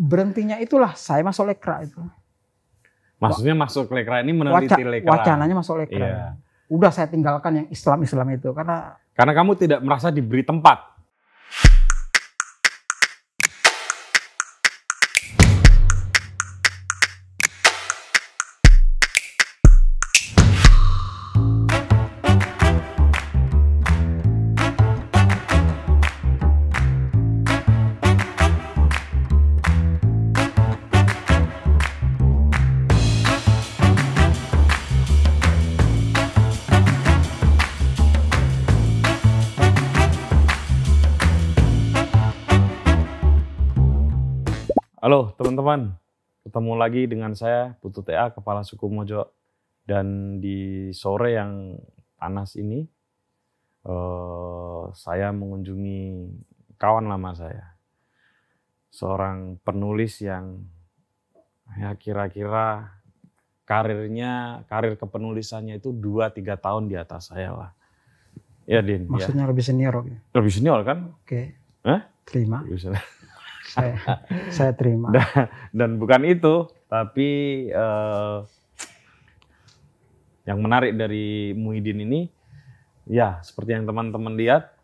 berhentinya itulah saya masuk lekra itu. Maksudnya masuk lekra ini meneliti Waca, lekra. Wacananya masuk lekra. Iya. Udah saya tinggalkan yang Islam-Islam itu karena karena kamu tidak merasa diberi tempat. teman-teman, ketemu lagi dengan saya Putu TA Kepala Suku Mojo dan di sore yang panas ini eh, saya mengunjungi kawan lama saya, seorang penulis yang ya kira-kira karirnya karir kepenulisannya itu 2 3 tahun di atas saya lah. Ya Din. Ya. Maksudnya ya. lebih senior. Lebih senior kan? Oke. Okay. Hah? Terima saya, saya terima. Dan, dan bukan itu, tapi uh, yang menarik dari Muhyiddin ini, ya seperti yang teman-teman lihat,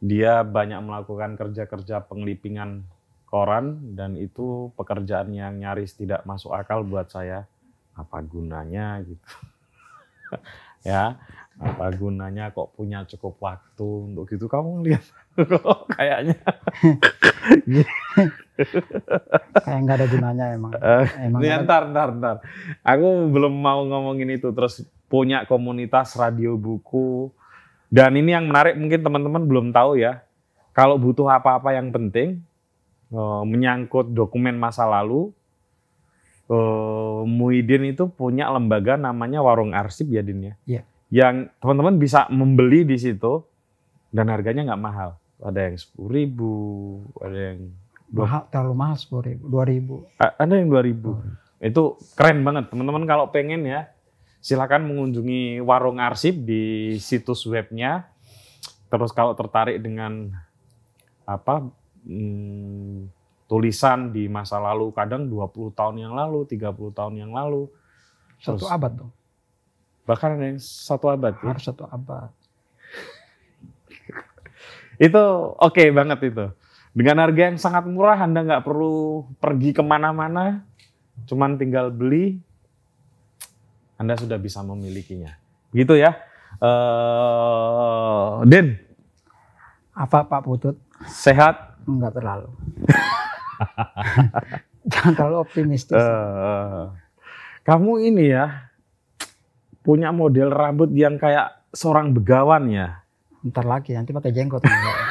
dia banyak melakukan kerja-kerja penglipingan koran dan itu pekerjaan yang nyaris tidak masuk akal buat saya. Apa gunanya gitu? ya, apa gunanya kok punya cukup waktu untuk gitu kamu lihat kayaknya kayak nggak ada gunanya emang. Uh, emang ya, ntar, ntar, ntar. Aku belum mau ngomongin itu. Terus punya komunitas radio buku. Dan ini yang menarik mungkin teman-teman belum tahu ya. Kalau butuh apa-apa yang penting, eh, menyangkut dokumen masa lalu, eh, Muhyiddin itu punya lembaga namanya Warung Arsip ya Din ya. Yeah. Yang teman-teman bisa membeli di situ dan harganya nggak mahal ada yang sepuluh ribu, ada yang mahal terlalu mahal sepuluh ribu, dua ribu. Ada yang dua ribu. Hmm. Itu keren banget teman-teman kalau pengen ya silakan mengunjungi warung arsip di situs webnya. Terus kalau tertarik dengan apa hmm, tulisan di masa lalu kadang 20 tahun yang lalu, 30 tahun yang lalu. Terus, satu abad dong. Bahkan yang satu abad. Ya? Harus ya? satu abad itu oke okay banget itu. Dengan harga yang sangat murah, Anda nggak perlu pergi kemana-mana, cuman tinggal beli, Anda sudah bisa memilikinya. Gitu ya. Uh, Den. Apa Pak Putut? Sehat? Enggak terlalu. Jangan terlalu optimistis. Uh, kamu ini ya, punya model rambut yang kayak seorang begawan ya ntar lagi nanti pakai jenggot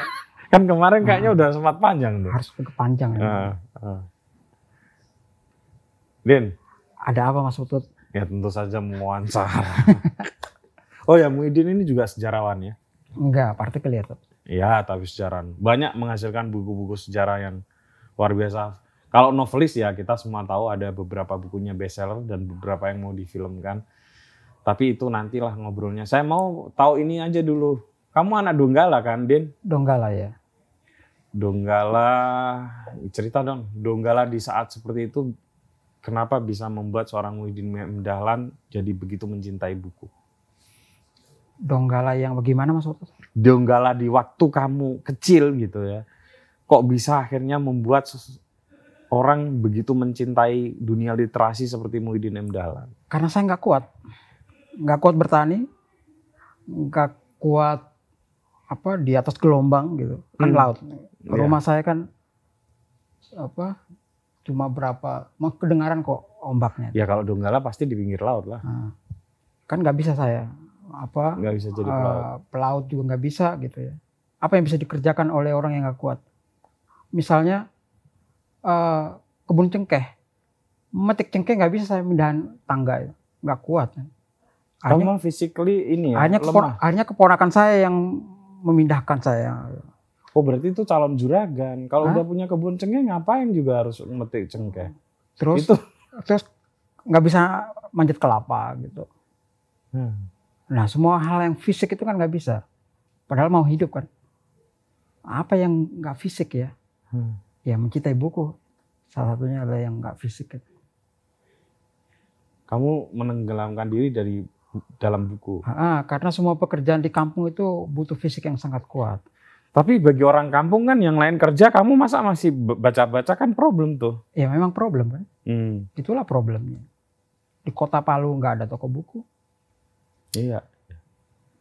kan kemarin kayaknya ah. udah sempat panjang tuh harus pakai panjang ya. uh. Ah. Din ada apa Mas Putut ya tentu saja mewawancara oh ya Muhyiddin ini juga sejarawan ya enggak partikel ya iya, tapi sejarah banyak menghasilkan buku-buku sejarah yang luar biasa kalau novelis ya kita semua tahu ada beberapa bukunya bestseller dan beberapa yang mau difilmkan tapi itu nantilah ngobrolnya. Saya mau tahu ini aja dulu kamu anak Donggala kan, Din? Donggala ya. Donggala, cerita dong. Donggala di saat seperti itu, kenapa bisa membuat seorang Muhyiddin Mdahlan jadi begitu mencintai buku? Donggala yang bagaimana Mas Donggala di waktu kamu kecil gitu ya. Kok bisa akhirnya membuat orang begitu mencintai dunia literasi seperti Muhyiddin Mdahlan? Karena saya nggak kuat. Nggak kuat bertani, nggak kuat apa di atas gelombang gitu kan hmm. laut iya. rumah saya kan apa cuma berapa mau kedengaran kok ombaknya ya kalau donggala pasti di pinggir laut lah nah, kan nggak bisa saya apa nggak bisa jadi eh, pelaut uh, pelaut juga nggak bisa gitu ya apa yang bisa dikerjakan oleh orang yang nggak kuat misalnya uh, kebun cengkeh metik cengkeh nggak bisa saya mindahan tangga ya. nggak kuat hanya Kamu physically ini ya, hanya lemah. keponakan saya yang memindahkan saya. Oh berarti itu calon juragan. Kalau udah punya kebun cengkeh ngapain juga harus metik cengkeh? Terus itu terus nggak bisa manjat kelapa gitu. Hmm. Nah semua hal yang fisik itu kan nggak bisa. Padahal mau hidup kan. Apa yang nggak fisik ya? Hmm. Ya mencintai buku. Salah satunya adalah yang nggak fisik. Ya. Kamu menenggelamkan diri dari dalam buku. Ah, karena semua pekerjaan di kampung itu butuh fisik yang sangat kuat. Tapi bagi orang kampung kan yang lain kerja, kamu masa masih baca-baca kan problem tuh? Ya memang problem kan. Hmm. Itulah problemnya. Di kota Palu nggak ada toko buku. Iya.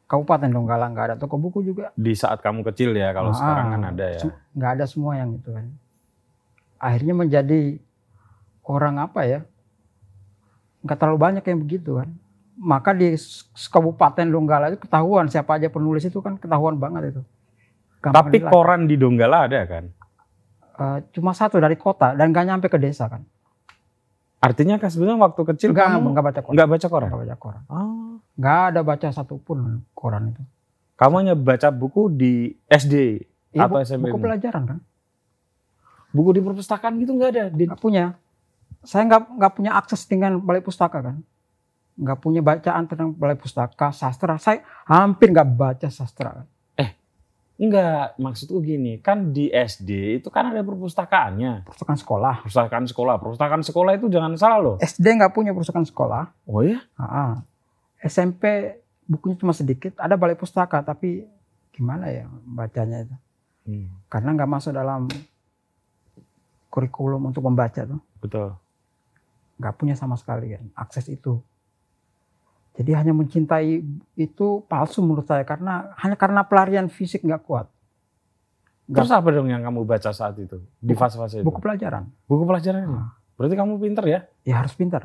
Kabupaten Donggala nggak ada toko buku juga. Di saat kamu kecil ya, kalau ah, sekarang kan ada ya. Nggak ada semua yang itu kan. Akhirnya menjadi orang apa ya? Nggak terlalu banyak yang begitu kan maka di Kabupaten Donggala itu ketahuan siapa aja penulis itu kan ketahuan banget itu. Gampang Tapi koran di Donggala ada kan? Uh, cuma satu dari kota dan gak nyampe ke desa kan. Artinya kan sebenarnya waktu kecil gak, kamu gak baca koran. Gak baca koran. Gak baca koran. Oh. Ah. Gak ada baca satupun koran itu. Kamu hanya baca buku di SD ya, atau SMP? Buku pelajaran kan. Buku di perpustakaan gitu nggak ada? Di... punya. Saya nggak nggak punya akses dengan balai pustaka kan nggak punya bacaan tentang balai pustaka, sastra. Saya hampir nggak baca sastra. Eh, nggak. Maksudku gini, kan di SD itu kan ada perpustakaannya. Perpustakaan sekolah. Perpustakaan sekolah. Perpustakaan sekolah itu jangan salah loh. SD nggak punya perpustakaan sekolah. Oh ya? Aa, SMP bukunya cuma sedikit. Ada balai pustaka, tapi gimana ya bacanya itu? Hmm. Karena nggak masuk dalam kurikulum untuk membaca tuh. Betul. Nggak punya sama sekali kan akses itu. Jadi hanya mencintai itu palsu menurut saya karena hanya karena pelarian fisik nggak kuat. Gak. Terus apa dong yang kamu baca saat itu di fase-fase itu? Buku pelajaran. Buku pelajaran. apa? Ah. Berarti kamu pinter ya? Ya harus pinter.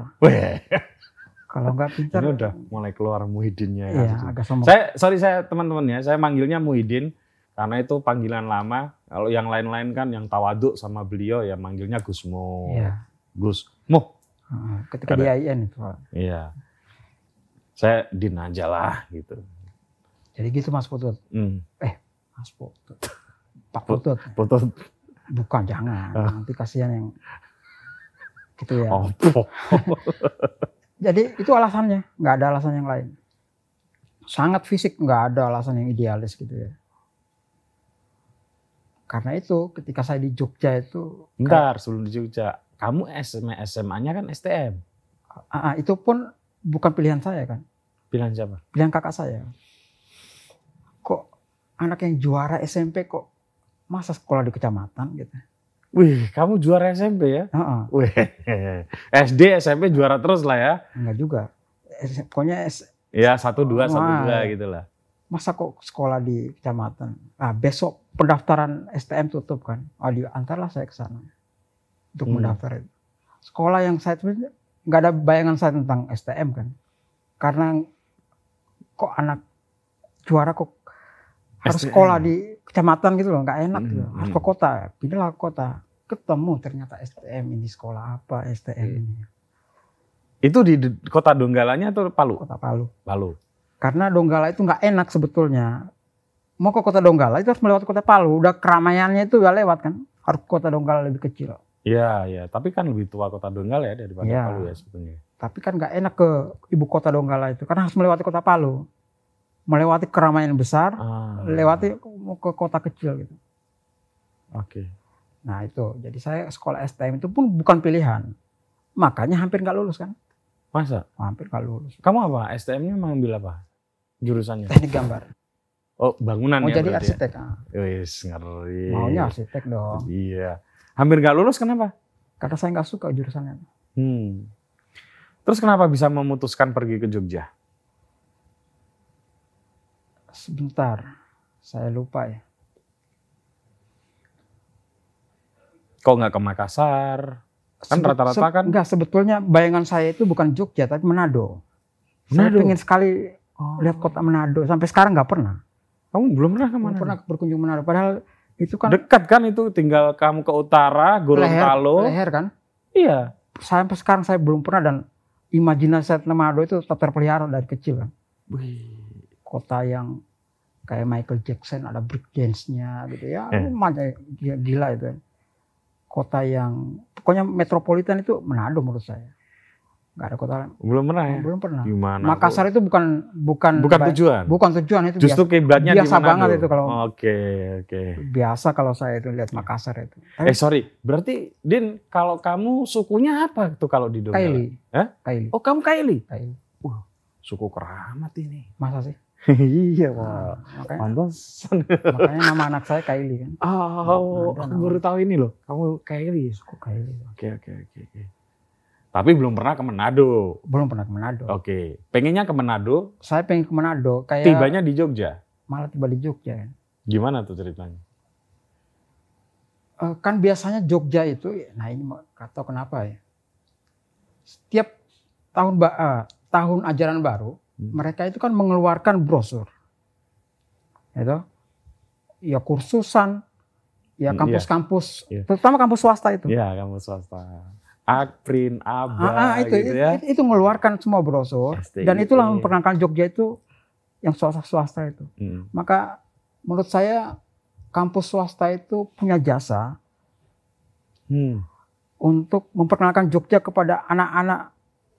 Kalau nggak pinter. Ini udah mulai keluar Muhyiddinnya. Ya, ya, agak sombong. Saya, sorry saya teman-teman ya, saya manggilnya Muhyiddin karena itu panggilan lama. Kalau yang lain-lain kan yang tawaduk sama beliau ya manggilnya Gusmo. Iya. Gus. Mo. Ah, ketika Ada. di IAIN itu. Iya saya din aja lah gitu. Jadi gitu Mas Putut. Hmm. Eh Mas Putut. Pak Putut. Putut. Bukan jangan. Ah. Nanti kasihan yang gitu ya. Oh, Jadi itu alasannya, nggak ada alasan yang lain. Sangat fisik, nggak ada alasan yang idealis gitu ya. Karena itu ketika saya di Jogja itu. Bentar, sebelum di Jogja. Kamu SMA-nya kan STM. Uh, ah, ah, itu pun bukan pilihan saya kan. Pilihan siapa? Pilihan kakak saya. Kok anak yang juara SMP kok masa sekolah di kecamatan gitu. Wih, kamu juara SMP ya? Uh-uh. Wih, SD SMP juara terus lah ya? Enggak juga. Pokoknya S- ya satu dua satu dua gitu lah. Masa kok sekolah di kecamatan? Ah besok pendaftaran STM tutup kan? Oh, ah, diantarlah saya ke sana untuk hmm. mendaftar Sekolah yang saya nggak ada bayangan saya tentang STM kan karena kok anak juara kok harus sekolah di kecamatan gitu loh nggak enak hmm, gitu harus hmm. ke kota pindahlah ke kota ketemu ternyata STM ini sekolah apa STM hmm. Iya. ini itu di kota Donggalanya atau Palu kota Palu Palu karena Donggala itu nggak enak sebetulnya mau ke kota Donggala itu harus melewati kota Palu udah keramaiannya itu udah lewat kan harus kota Donggala lebih kecil Iya, iya. Tapi kan lebih tua kota Donggala ya daripada ya. Palu ya sebetulnya. Tapi kan nggak enak ke ibu kota Donggala itu karena harus melewati kota Palu. Melewati keramaian besar, ah. lewati ke kota kecil gitu. Oke. Okay. Nah itu, jadi saya sekolah STM itu pun bukan pilihan. Makanya hampir nggak lulus kan. Masa? Hampir nggak lulus. Kamu apa? STM-nya mengambil apa? Jurusannya? Teknik gambar. Oh bangunan Mau oh, ya jadi ya? arsitek. Ya? Ah. Yes, ngeri. Maunya arsitek dong. Iya. Hampir nggak lulus kenapa? Karena saya nggak suka jurusannya. Hmm. Terus kenapa bisa memutuskan pergi ke Jogja? Sebentar, saya lupa ya. Kok nggak ke Makassar? Kan rata-rata kan? Enggak, sebetulnya bayangan saya itu bukan Jogja tapi Manado. Manado. Saya ingin sekali oh. lihat kota Manado. Sampai sekarang nggak pernah. Kamu belum pernah ke Manado? Belum pernah berkunjung Manado. Padahal itu kan dekat kan itu tinggal kamu ke utara, Gorontalo. Leher, leher kan? Iya. Sampai sekarang saya belum pernah dan imajinasi saya Manado itu tetap terpelihara dari kecil kan. Kota yang kayak Michael Jackson ada break dance-nya gitu ya. Eh. dia ya, gila itu. Kota yang pokoknya metropolitan itu Manado menurut saya. Gak ada kota lain. Belum pernah ya? Belum pernah. Gimana? Makassar itu bukan bukan bukan tujuan. Bukan tujuan itu. Justru kiblatnya biasa, biasa banget itu kalau. Oke, okay, oke. Okay. Biasa kalau saya itu lihat Makassar itu. Tapi, eh sorry, berarti Din kalau kamu sukunya apa tuh kalau di Donggala? Kaili. Hah? Kaili. Oh, kamu Kaili? Kaili. Uh, suku keramat ini. Masa sih? iya, Wah. Makanya, makanya nama anak saya Kaili kan. Oh, oh aku baru tahu ini loh. Kamu Kaili. Ya? Suku Kaili. Oke, okay, oke, okay, oke. Okay, okay. Tapi belum pernah ke Manado. Belum pernah ke Manado. Oke. Okay. Pengennya ke Manado? Saya pengen ke Manado. Kayak tibanya di Jogja. Malah tiba di Jogja. Gimana tuh ceritanya? Uh, kan biasanya Jogja itu, nah ini kata kenapa ya? Setiap tahun uh, tahun ajaran baru, hmm. mereka itu kan mengeluarkan brosur, itu ya, ya kursusan, ya hmm, kampus-kampus, yeah. terutama kampus swasta itu. Iya yeah, kampus swasta Akprin, Aba, ah, ah, itu, gitu ya. Itu, itu mengeluarkan semua brosur STIP. dan itulah memperkenalkan Jogja itu yang swasta-swasta itu. Hmm. Maka menurut saya kampus swasta itu punya jasa hmm. untuk memperkenalkan Jogja kepada anak-anak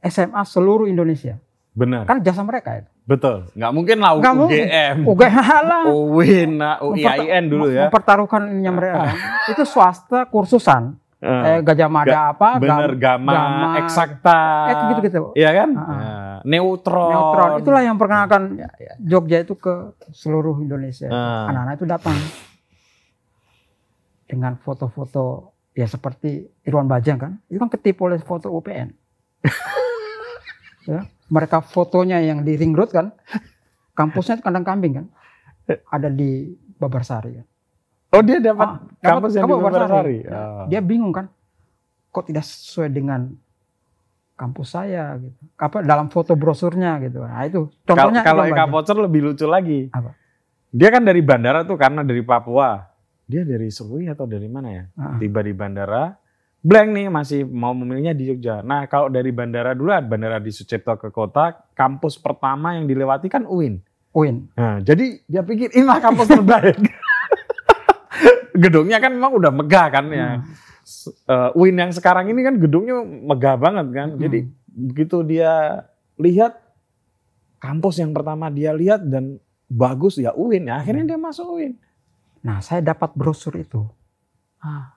SMA seluruh Indonesia. Benar. Kan jasa mereka itu. Betul. Nggak mungkin lah UGM. UGM lah. UIN, UIN dulu ya. Mempertaruhkannya mereka. itu swasta kursusan. Uh, eh, Gajah Mada ga, apa? Bener, gama, gama eksakta. Eh, gitu-gitu. Iya kan? Uh, uh, neutron. Neutron. Itulah yang perkenalkan ya, ya, ya. Jogja itu ke seluruh Indonesia. Ah. Anak-anak uh. itu datang. Dengan foto-foto ya seperti Irwan Bajang kan. Itu kan ketipu oleh foto UPN. ya, mereka fotonya yang di ring road kan. Kampusnya itu kandang kambing kan. Ada di Babarsari kan. Oh dia dapat ah, kampus dapat, yang kampus di Paparsari. Ya. Oh. Ah. Dia bingung kan, kok tidak sesuai dengan kampus saya gitu. Apa dalam foto brosurnya gitu. Nah itu contohnya. Kalau Eka Pocher lebih lucu lagi. Apa? Dia kan dari bandara tuh karena dari Papua. Dia dari Serui atau dari mana ya? uh Tiba di bandara, blank nih masih mau memilihnya di Jogja. Nah kalau dari bandara dulu, bandara di Sucipto ke kota, kampus pertama yang dilewati kan UIN. UIN. Nah, jadi dia pikir inilah kampus terbaik. gedungnya kan memang udah megah kan ya. Hmm. Uh, Win yang sekarang ini kan gedungnya megah banget kan. Hmm. Jadi begitu dia lihat kampus yang pertama dia lihat dan bagus ya Uin ya. Akhirnya hmm. dia masuk Uin. Nah, saya dapat brosur itu. Ah,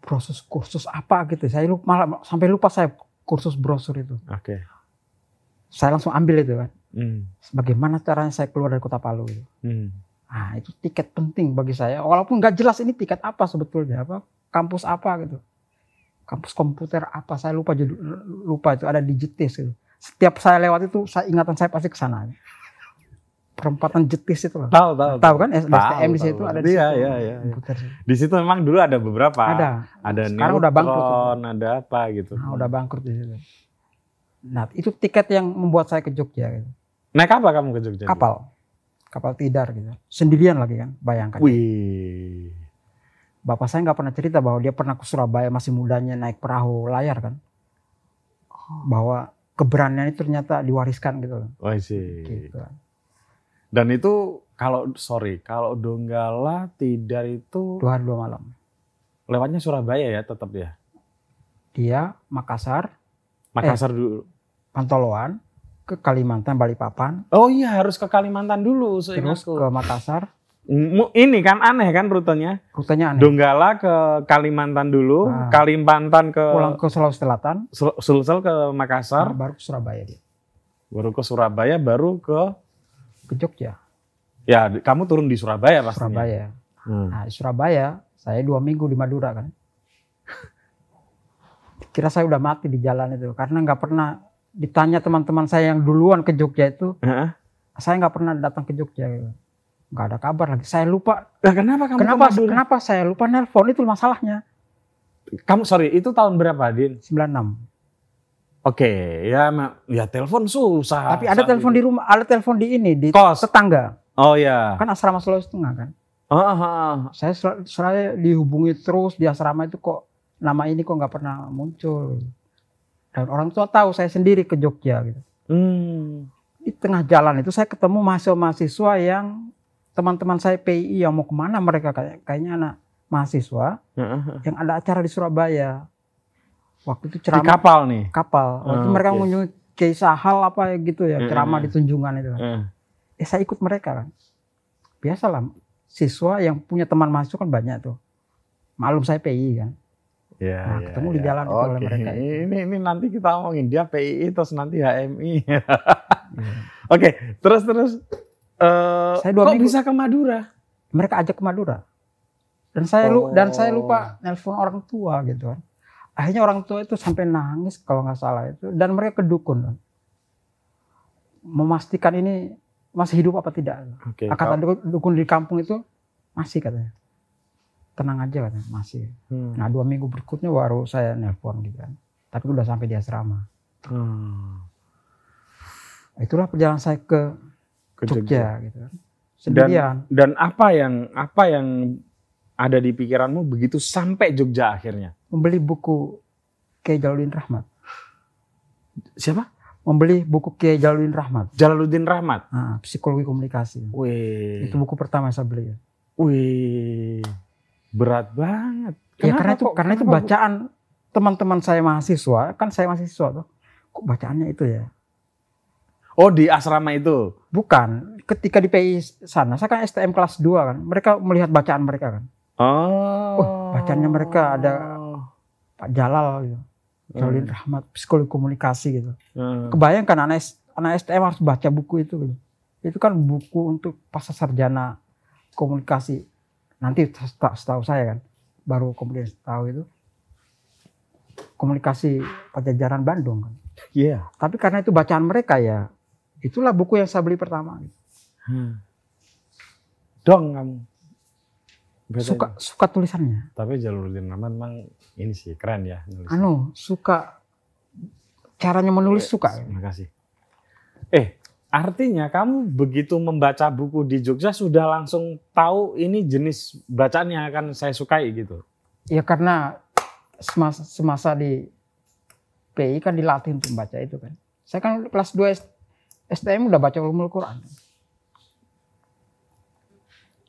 proses kursus apa gitu. Saya lupa, malah sampai lupa saya kursus brosur itu. Oke. Okay. Saya langsung ambil itu kan. Hmm. Bagaimana caranya saya keluar dari kota Palu itu. Hmm Nah, itu tiket penting bagi saya. Walaupun nggak jelas ini tiket apa sebetulnya, apa kampus apa gitu. Kampus komputer apa saya lupa judul lupa itu ada digitis gitu. Setiap saya lewat itu saya ingatan saya pasti ke sana. Perempatan jetis itu loh. Tahu, tahu. Tahu kan SDM di situ ada di iya, situ. Iya, iya, iya. Di situ memang dulu ada beberapa. Ada. Ada Sekarang neutron, udah bangkrut. Ada apa gitu. Nah, udah bangkrut di situ. Nah, itu tiket yang membuat saya ke Jogja gitu. Naik apa kamu ke Jogja? Kapal kapal tidar gitu. Sendirian lagi kan, bayangkan. Wih. Bapak saya nggak pernah cerita bahwa dia pernah ke Surabaya masih mudanya naik perahu layar kan. Oh. Bahwa keberanian itu ternyata diwariskan gitu. Oh sih. Gitu. Dan itu kalau sorry, kalau Donggala Tidar itu dua hari dua malam. Lewatnya Surabaya ya tetap ya. Dia Makassar. Makassar eh, dulu. Pantoloan ke Kalimantan Balikpapan. Oh iya harus ke Kalimantan dulu. Terus aku. ke Makassar. Ini kan aneh kan rutenya. Rutenya aneh. Donggala ke Kalimantan dulu, nah, Kalimantan ke pulang ke Sulawesi Selatan, Sulsel ke Makassar, nah, baru ke Surabaya dia. Baru ke Surabaya, baru ke ke Jogja. Ya, kamu turun di Surabaya pastinya. Surabaya. Hmm. Nah, di Surabaya saya dua minggu di Madura kan. Kira saya udah mati di jalan itu karena nggak pernah ditanya teman-teman saya yang duluan ke Jogja itu, uh-huh. saya nggak pernah datang ke Jogja. Nggak ada kabar lagi. Saya lupa. Nah, kenapa kamu kenapa, kenapa saya lupa nelpon itu masalahnya. Kamu sorry, itu tahun berapa, Din? 96. Oke, ya ya telepon susah. Tapi ada telepon di rumah, ada telepon di ini di Kos. tetangga. Oh ya. Kan asrama Sulawesi Tengah kan. Oh, oh, oh. Saya selalu, selalu dihubungi terus di asrama itu kok nama ini kok nggak pernah muncul dan orang tua tahu saya sendiri ke Jogja gitu. Hmm. Di tengah jalan itu saya ketemu mahasiswa-mahasiswa yang teman-teman saya PI yang mau kemana mereka kayak kayaknya anak mahasiswa uh-huh. yang ada acara di Surabaya. Waktu itu ceramah kapal nih. Kapal. Ah, Waktu uh, mereka okay. mengunjungi Kiai Sahal apa gitu ya, ceramah uh-huh. di Tunjungan itu. Uh-huh. Eh saya ikut mereka kan. Biasalah siswa yang punya teman masuk kan banyak tuh. Malum saya PI kan. Ya, nah, ya, ketemu ya. di iya. jalan itu oleh mereka. Ini ini nanti kita omongin dia PII terus nanti HMI. Iya. hmm. Oke, okay, terus terus uh, saya dua kok minggu, bisa ke Madura? Mereka ajak ke Madura. Dan saya oh. dan saya oh. lupa nelpon orang tua gitu kan. Akhirnya orang tua itu sampai nangis kalau nggak salah itu dan mereka kedukun dukun. Memastikan ini masih hidup apa tidak. Okay, Akan dukun di kampung itu masih katanya tenang aja kan masih. Hmm. Nah dua minggu berikutnya baru saya nelpon gitu kan. Tapi udah sampai di asrama. Hmm. Itulah perjalanan saya ke, ke Jogja, Jogja gitu kan. Sendirian. Dan, dan apa yang apa yang ada di pikiranmu begitu sampai Jogja akhirnya? Membeli buku Kiai Jalaluddin Rahmat. Siapa? Membeli buku Kiai Jalaluddin Rahmat. Jalaluddin Rahmat. Nah, psikologi komunikasi. Wih. Itu buku pertama saya beli. Wih berat banget. Kenapa ya karena itu kok, karena itu bacaan teman-teman saya mahasiswa, kan saya mahasiswa tuh. Kok bacaannya itu ya? Oh, di asrama itu. Bukan, ketika di PI sana saya kan STM kelas 2 kan. Mereka melihat bacaan mereka kan. Oh. oh bacaannya mereka ada Pak Jalal gitu. Hmm. Jalin hmm. Rahmat psikologi komunikasi gitu. Hmm. Kebayangkan anak anak STM harus baca buku itu gitu. Itu kan buku untuk pasca sarjana komunikasi nanti setahu saya kan baru kemudian tahu itu komunikasi pajajaran Bandung kan. Iya. Yeah. Tapi karena itu bacaan mereka ya itulah buku yang saya beli pertama. Hmm. Dong kamu. suka suka tulisannya. Tapi jalur Dirnaman memang ini sih keren ya. Nulisnya. Anu suka caranya menulis eh, suka. Terima kasih. Eh Artinya kamu begitu membaca buku di Jogja sudah langsung tahu ini jenis bacaan yang akan saya sukai gitu. Ya karena semasa, semasa di PI kan dilatih untuk membaca itu kan. Saya kan kelas 2 STM udah baca ulumul Quran.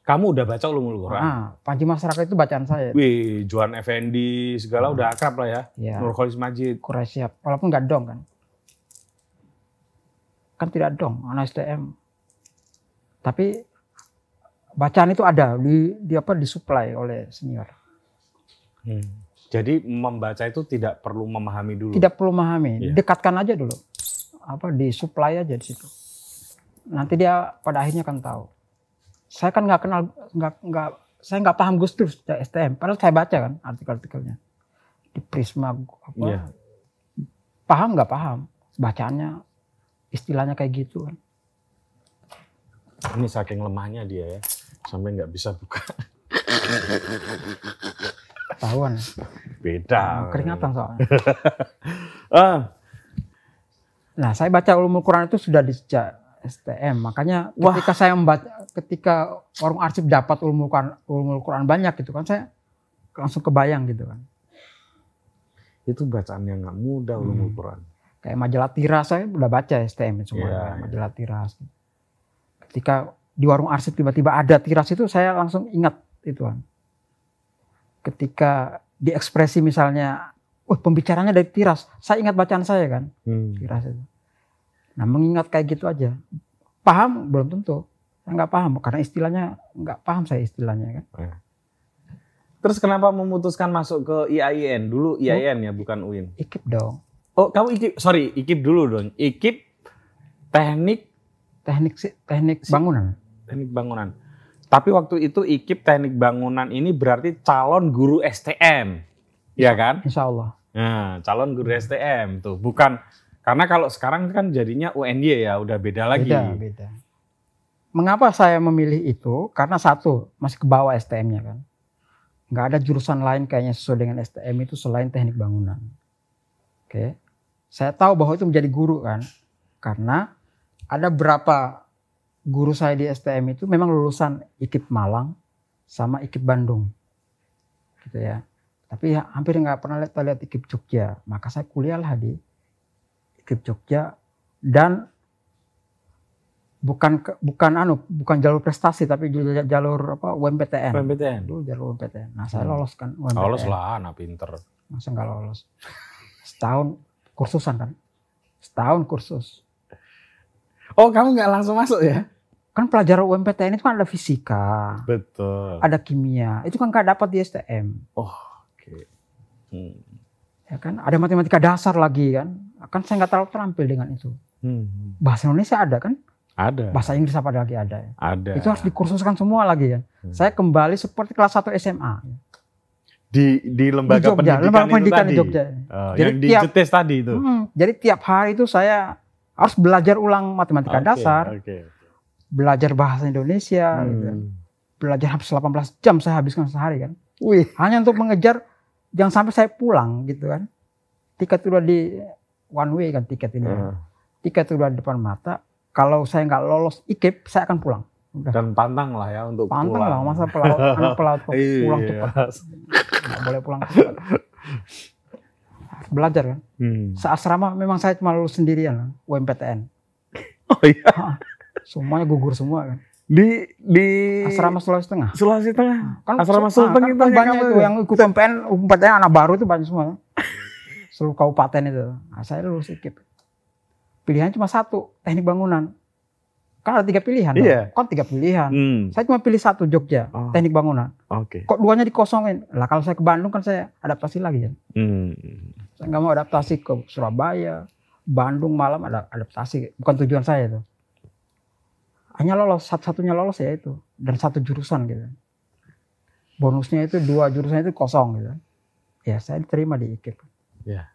Kamu udah baca ulumul Quran? Nah, Panji Masyarakat itu bacaan saya. Wih, Johan Effendi segala nah. udah akrab lah ya. ya. Nurkholis Majid. siap, walaupun gak dong kan kan tidak dong anak STM, Tapi bacaan itu ada di, di apa disuplai oleh senior. Hmm. Jadi membaca itu tidak perlu memahami dulu. Tidak perlu memahami, yeah. dekatkan aja dulu. Apa disuplai aja di situ. Nanti dia pada akhirnya akan tahu. Saya kan nggak kenal nggak nggak saya nggak paham Gus Dur STM. Padahal saya baca kan artikel-artikelnya di Prisma apa. Yeah. Paham nggak paham? Bacaannya istilahnya kayak gitu kan. Ini saking lemahnya dia ya, sampai nggak bisa buka. Tahuan. Beda. Keringatan soalnya. ah. Nah, saya baca ulumul Quran itu sudah di sejak STM. Makanya Wah. ketika saya membaca, ketika orang arsip dapat ulumul Quran, ulumul Quran banyak gitu kan, saya langsung kebayang gitu kan. Itu bacaan yang nggak mudah ulumul hmm. Quran kayak majalah tiras saya udah baca STM semua yeah, yeah. Iya. majalah tiras ketika di warung arsip tiba-tiba ada tiras itu saya langsung ingat itu kan ketika diekspresi misalnya oh pembicaranya dari tiras saya ingat bacaan saya kan hmm. tiras itu nah mengingat kayak gitu aja paham belum tentu saya nggak paham karena istilahnya nggak paham saya istilahnya kan yeah. terus kenapa memutuskan masuk ke IAIN dulu IAIN ya bukan UIN ikip dong Oh, kamu ikip, sorry, ikip dulu dong. Ikip teknik teknik sih teknik bangunan. Teknik bangunan. Tapi waktu itu ikip teknik bangunan ini berarti calon guru STM, ya kan? Insya Allah. Nah, calon guru STM tuh, bukan karena kalau sekarang kan jadinya UNY ya, udah beda lagi. Beda, beda. Mengapa saya memilih itu? Karena satu, masih ke bawah STM-nya kan. Nggak ada jurusan lain kayaknya sesuai dengan STM itu selain teknik bangunan. Oke. Okay. Saya tahu bahwa itu menjadi guru kan. Karena ada berapa guru saya di STM itu memang lulusan IKIP Malang sama IKIP Bandung. Gitu ya. Tapi ya, hampir nggak pernah lihat lihat IKIP Jogja. Maka saya kuliahlah di IKIP Jogja dan bukan bukan anu bukan jalur prestasi tapi jalur, jalur apa UMPTN. UMPTN. Dulu jalur UMPTN. Nah, saya hmm. lolos kan UMPTN. Lolos lah, anak pinter. Masa nggak lolos? Setahun kursusan kan setahun kursus oh kamu nggak langsung masuk ya kan pelajaran UMPTN itu kan ada fisika betul ada kimia itu kan nggak dapat di STM oh oke okay. hmm. ya kan ada matematika dasar lagi kan kan saya nggak terlalu terampil dengan itu hmm. bahasa Indonesia ada kan ada. Bahasa Inggris apa lagi ada ya? Ada. Itu harus dikursuskan semua lagi ya. Hmm. Saya kembali seperti kelas 1 SMA di di lembaga di Jogja, pendidikan lembaga pendidikan itu di Jogja. Uh, jadi yang di tiap, Cetes tadi itu. Hmm, jadi tiap hari itu saya harus belajar ulang matematika okay, dasar, okay. belajar bahasa Indonesia, hmm. gitu. Kan. belajar habis 18 jam saya habiskan sehari kan. Wih. Hanya untuk mengejar jangan sampai saya pulang gitu kan. Tiket udah di one way kan tiket ini. Uh. Tiket udah di depan mata. Kalau saya nggak lolos IKIP, saya akan pulang. Udah. Dan pantang lah ya untuk pantang pulang. Pantang lah masa pelaut, anak pelaut kok iya. pulang iya. cepat. Nggak boleh pulang cepat. Belajar kan. Hmm. Seasrama memang saya cuma lulus sendirian UMPTN. Oh iya. Semuanya gugur semua kan di di asrama Sulawesi Tengah. Sulawesi Tengah. Kan asrama Sulawesi Tengah kan, kan banyak itu ya? yang ikut UMPTN, UMPTN anak baru itu banyak semua. Seluruh kabupaten itu. Nah, saya lulus ikip. Pilihan cuma satu, teknik bangunan. Kan ada tiga pilihan. Iya. Kan tiga pilihan. Hmm. Saya cuma pilih satu Jogja, oh. teknik bangunan. Oke. Okay. Kok duanya dikosongin? Lah kalau saya ke Bandung kan saya adaptasi lagi ya. Hmm. Saya nggak mau adaptasi ke Surabaya, Bandung malam ada adaptasi. Bukan tujuan saya itu. Hanya lolos satu-satunya lolos ya itu dan satu jurusan gitu. Bonusnya itu dua jurusan itu kosong gitu. Ya saya diterima di IKIP. yeah.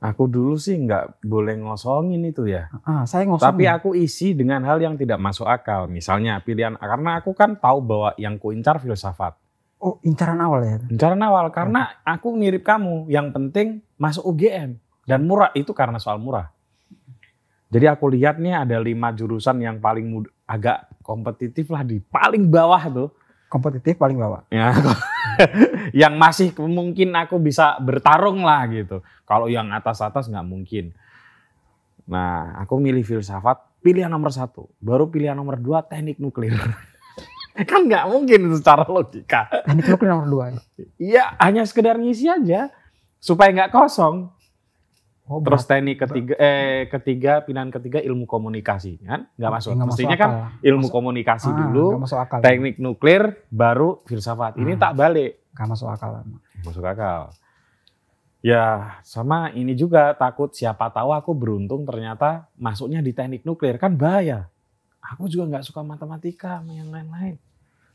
Aku dulu sih nggak boleh ngosongin itu ya. Ah, ah, saya ngosongin. Tapi aku isi dengan hal yang tidak masuk akal. Misalnya pilihan, karena aku kan tahu bahwa yang kuincar filsafat. Oh, incaran awal ya? Incaran awal, karena ah. aku mirip kamu. Yang penting masuk UGM. Dan murah, itu karena soal murah. Jadi aku lihat nih ada lima jurusan yang paling agak kompetitif lah di paling bawah tuh kompetitif paling bawah. Ya, yang masih mungkin aku bisa bertarung lah gitu. Kalau yang atas-atas nggak mungkin. Nah, aku milih filsafat, pilihan nomor satu. Baru pilihan nomor dua teknik nuklir. kan nggak mungkin secara logika. Teknik nuklir nomor dua. Iya, hanya sekedar ngisi aja supaya nggak kosong. Oh, terus teknik ketiga eh ketiga pilihan ketiga ilmu komunikasi kan nggak oh, masuk. gak Mestinya masuk kan ilmu masuk, komunikasi ah, dulu, masuk akal. teknik nuklir baru filsafat. Ini hmm. tak balik. gak masuk akal. Masuk akal. Ya sama ini juga takut siapa tahu aku beruntung ternyata masuknya di teknik nuklir kan bahaya. Aku juga nggak suka matematika sama yang lain-lain.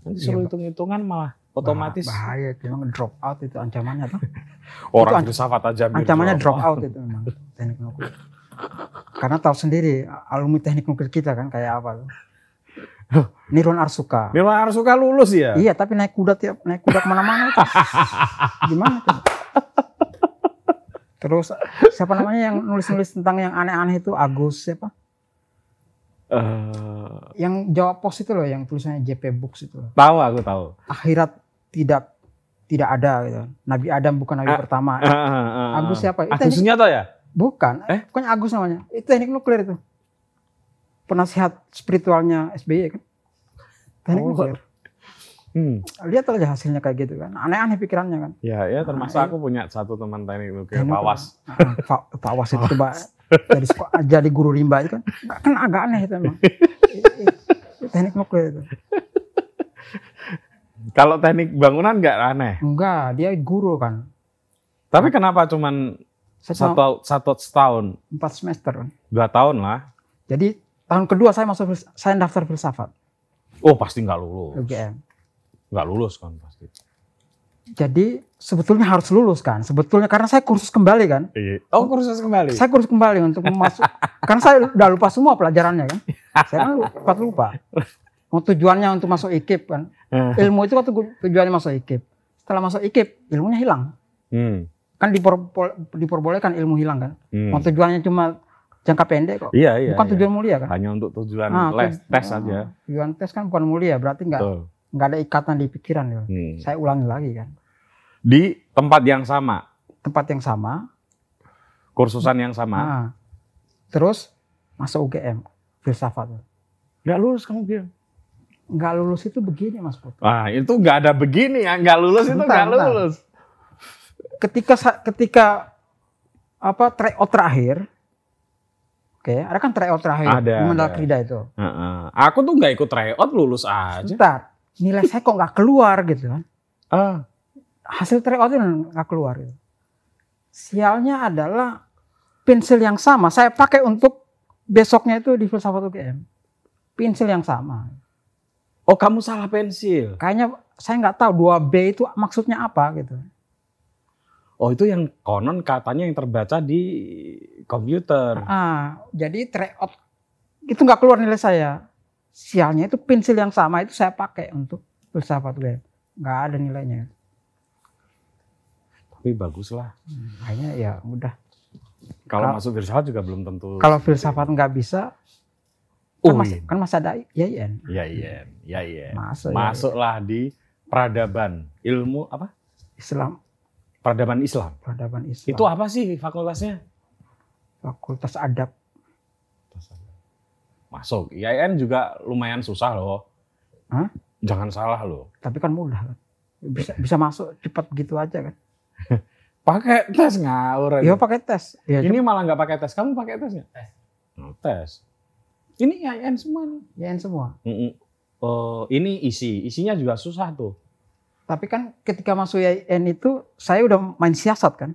Nanti iya, suruh hitung-hitungan malah otomatis bah, bahaya itu memang drop out itu ancamannya tuh orang itu filsafat aja ancamannya drop out itu memang teknik nuklir karena tahu sendiri alumni teknik nuklir kita kan kayak apa tuh Nirwan Arsuka. Nirwan Arsuka lulus ya? Iya, tapi naik kuda tiap naik kuda kemana-mana itu. Gimana tuh? Terus siapa namanya yang nulis-nulis tentang yang aneh-aneh itu Agus siapa? Uh, yang jawab pos itu loh, yang tulisannya JP Books itu. Tahu aku tahu. Akhirat tidak tidak ada gitu. Nabi Adam bukan nabi ah, pertama. Ah, ah, ah, ah. Agus siapa? Agus teknik, Sunyata ya? Bukan. Eh? Bukannya Agus namanya. Itu teknik nuklir itu. Penasihat spiritualnya SBY kan. Teknik oh. nuklir. Hmm. Lihat aja hasilnya kayak gitu kan. Aneh-aneh pikirannya kan. Ya, ya termasuk nah, aku punya satu teman teknik nuklir, teknik Pawas. Pak ah, Fa Pawas itu coba jadi jadi guru rimba itu kan. Kan agak aneh itu emang. teknik nuklir itu. Kalau teknik bangunan nggak aneh? Enggak, dia guru kan. Tapi kenapa cuman satu, satu setahun? Empat semester. Dua tahun lah. Jadi tahun kedua saya masuk saya daftar filsafat. Oh pasti nggak lulus. UGM. Nggak lulus kan pasti. Jadi sebetulnya harus lulus kan, sebetulnya karena saya kursus kembali kan. Iya. Oh kursus kembali. Saya kursus kembali untuk masuk, karena saya udah lupa semua pelajarannya kan. Saya kan lupa. Mau tujuannya untuk masuk IKIP kan. Hmm. Ilmu itu waktu tujuannya masuk IKIP. Setelah masuk IKIP, ilmunya hilang. Hmm. Kan diperpol, diperbolehkan ilmu hilang kan. Hmm. Mau tujuannya cuma jangka pendek kok. Iya, iya. Bukan iya. tujuan mulia kan. Hanya untuk tujuan nah, les, tes nah, aja. Ah, tujuan tes kan bukan mulia, berarti nggak, nggak ada ikatan di pikiran ya. Hmm. Saya ulangi lagi kan. Di tempat yang sama. Tempat yang sama. Kursusan yang sama. Nah, terus masuk UGM filsafat. nggak lulus kamu bilang nggak lulus itu begini Mas Putu. Wah itu nggak ada begini ya, nggak lulus entah, itu nggak lulus. Ketika ketika apa tryout terakhir, oke okay, ada kan tryout terakhir ada, di Mandala itu. Uh -uh. Aku tuh nggak ikut tryout lulus aja. Bentar, nilai saya kok nggak keluar gitu kan. Uh. Hasil itu nggak keluar gitu. Sialnya adalah pensil yang sama saya pakai untuk besoknya itu di filsafat UGM. Pensil yang sama Oh kamu salah pensil. Kayaknya saya nggak tahu 2B itu maksudnya apa gitu. Oh itu yang konon katanya yang terbaca di komputer. Ah, jadi tryout itu nggak keluar nilai saya. Sialnya itu pensil yang sama itu saya pakai untuk filsafat gue. Nggak ada nilainya. Tapi baguslah. Hmm, kayaknya ya mudah. Kalau masuk filsafat juga belum tentu. Kalau filsafat nggak bisa, Kan, masih, kan masih ada YAIN Masuk, Masuklah di peradaban ilmu apa? Islam. Peradaban Islam. Peradaban Islam. Itu apa sih fakultasnya? Fakultas Adab. Masuk. IAIN juga lumayan susah loh. Hah? Jangan salah loh. Tapi kan mudah kan. Bisa bisa masuk cepat gitu aja kan. pakai tes ngawur. Iya pakai tes. Ya, Ini malah nggak pakai tes. Kamu pakai tes nggak? Tes. Hmm, tes. Ini YN semua nih. YN semua. Mm -mm. Uh, ini isi, isinya juga susah tuh. Tapi kan ketika masuk YN itu saya udah main siasat kan.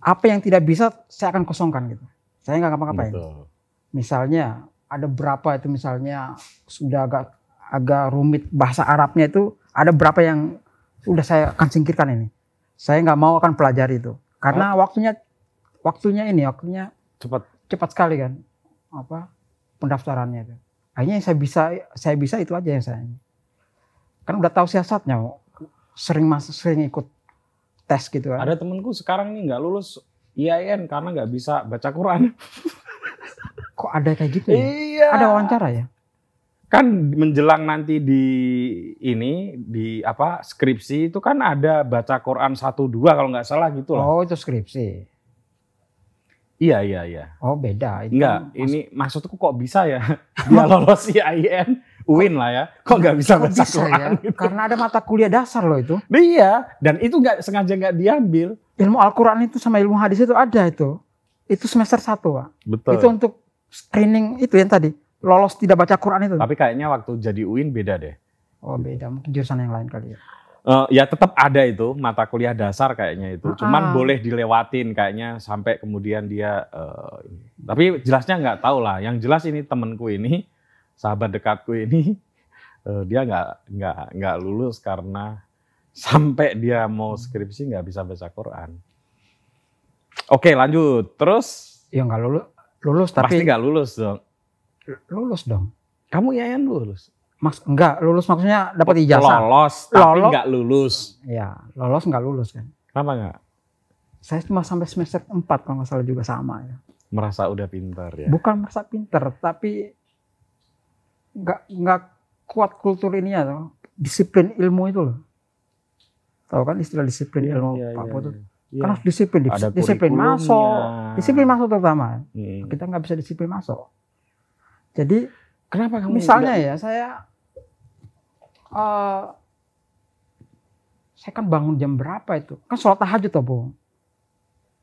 Apa yang tidak bisa saya akan kosongkan gitu. Saya nggak ngapa-ngapain. Misalnya ada berapa itu misalnya sudah agak agak rumit bahasa Arabnya itu ada berapa yang sudah saya akan singkirkan ini. Saya nggak mau akan pelajari itu karena oh. waktunya waktunya ini waktunya cepat cepat sekali kan apa pendaftarannya itu. Akhirnya saya bisa saya bisa itu aja yang saya. Kan udah tahu siasatnya Sering masuk sering ikut tes gitu kan. Ada temenku sekarang nih nggak lulus IAIN karena nggak bisa baca Quran. Kok ada kayak gitu ya? Iya. Ada wawancara ya? Kan menjelang nanti di ini di apa skripsi itu kan ada baca Quran satu dua kalau nggak salah gitu loh. Oh, itu skripsi. Iya iya iya. Oh beda. Itu Enggak, kan ini maksudku kok bisa ya dia lolos IAIN, UIN lah ya. Kok nggak bisa kok baca bisa Quran? Ya? Gitu. Karena ada mata kuliah dasar loh itu. Nah, iya, dan itu enggak sengaja enggak diambil. Ilmu Al-Quran itu sama ilmu hadis itu ada itu. Itu semester satu pak. Betul. Itu untuk screening itu yang tadi lolos tidak baca Quran itu. Tapi kayaknya waktu jadi UIN beda deh. Oh beda, mungkin jurusan yang lain kali ya uh, ya tetap ada itu mata kuliah dasar kayaknya itu. Cuman boleh dilewatin kayaknya sampai kemudian dia uh, tapi jelasnya nggak tahu lah. Yang jelas ini temenku ini, sahabat dekatku ini uh, dia nggak nggak nggak lulus karena sampai dia mau skripsi nggak bisa baca Quran. Oke, lanjut. Terus ya nggak lulus lulus tapi nggak lulus dong. Lulus dong. Kamu Yayan lulus. Mas enggak lulus maksudnya dapat ijazah. Lolos tapi lolos. enggak lulus. Ya, lolos enggak lulus kan. Kenapa enggak? Saya cuma sampai semester 4 kalau nggak salah juga sama ya. Merasa udah pintar ya. Bukan merasa pintar, tapi enggak enggak kuat kultur ya ya, Disiplin ilmu itu loh. Tahu kan istilah disiplin ya, ilmu ya, Pak ya, itu? Ya. Ya. Karena iya. disiplin, Ada disiplin masuk, disiplin masuk terutama. Hmm. Kita nggak bisa disiplin masuk. Jadi Kenapa kamu? Misalnya tidak... ya saya uh, saya kan bangun jam berapa itu? Kan sholat tahajud toh, Bung.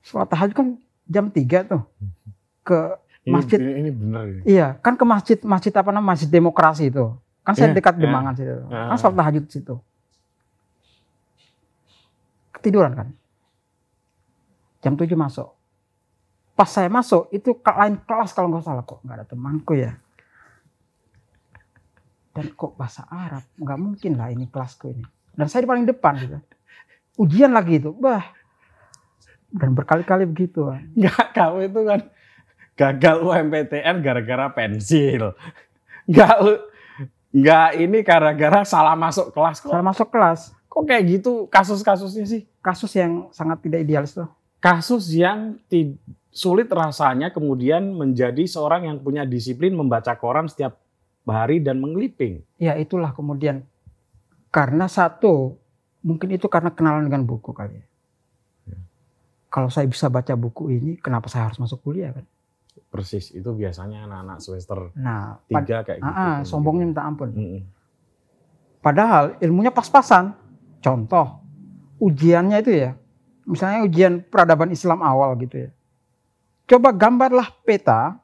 Sholat tahajud kan jam 3 tuh. Ke masjid. Ini, ini benar ya. Iya, kan ke masjid masjid apa namanya? Masjid Demokrasi itu. Kan saya yeah, dekat iya. Demangan yeah. situ. Iya. Kan sholat tahajud situ. Ketiduran kan. Jam 7 masuk. Pas saya masuk itu lain kelas kalau nggak salah kok nggak ada temanku ya dan kok bahasa Arab nggak mungkin lah ini kelasku ini dan saya di paling depan gitu ujian lagi itu bah dan berkali-kali begitu nggak kamu itu kan gagal UMPTN gara-gara pensil nggak lu nggak ini gara-gara salah masuk kelas kok salah masuk kelas kok kayak gitu kasus-kasusnya sih kasus yang sangat tidak idealis tuh kasus yang sulit rasanya kemudian menjadi seorang yang punya disiplin membaca koran setiap bahari dan menggeliping. Ya itulah kemudian karena satu mungkin itu karena kenalan dengan buku kali ya. ya. Kalau saya bisa baca buku ini, kenapa saya harus masuk kuliah kan? Persis itu biasanya anak-anak semester nah, tiga kayak gitu. Ah, ah, sombongnya minta ampun. Mm -hmm. Padahal ilmunya pas-pasan. Contoh ujiannya itu ya, misalnya ujian peradaban Islam awal gitu ya. Coba gambarlah peta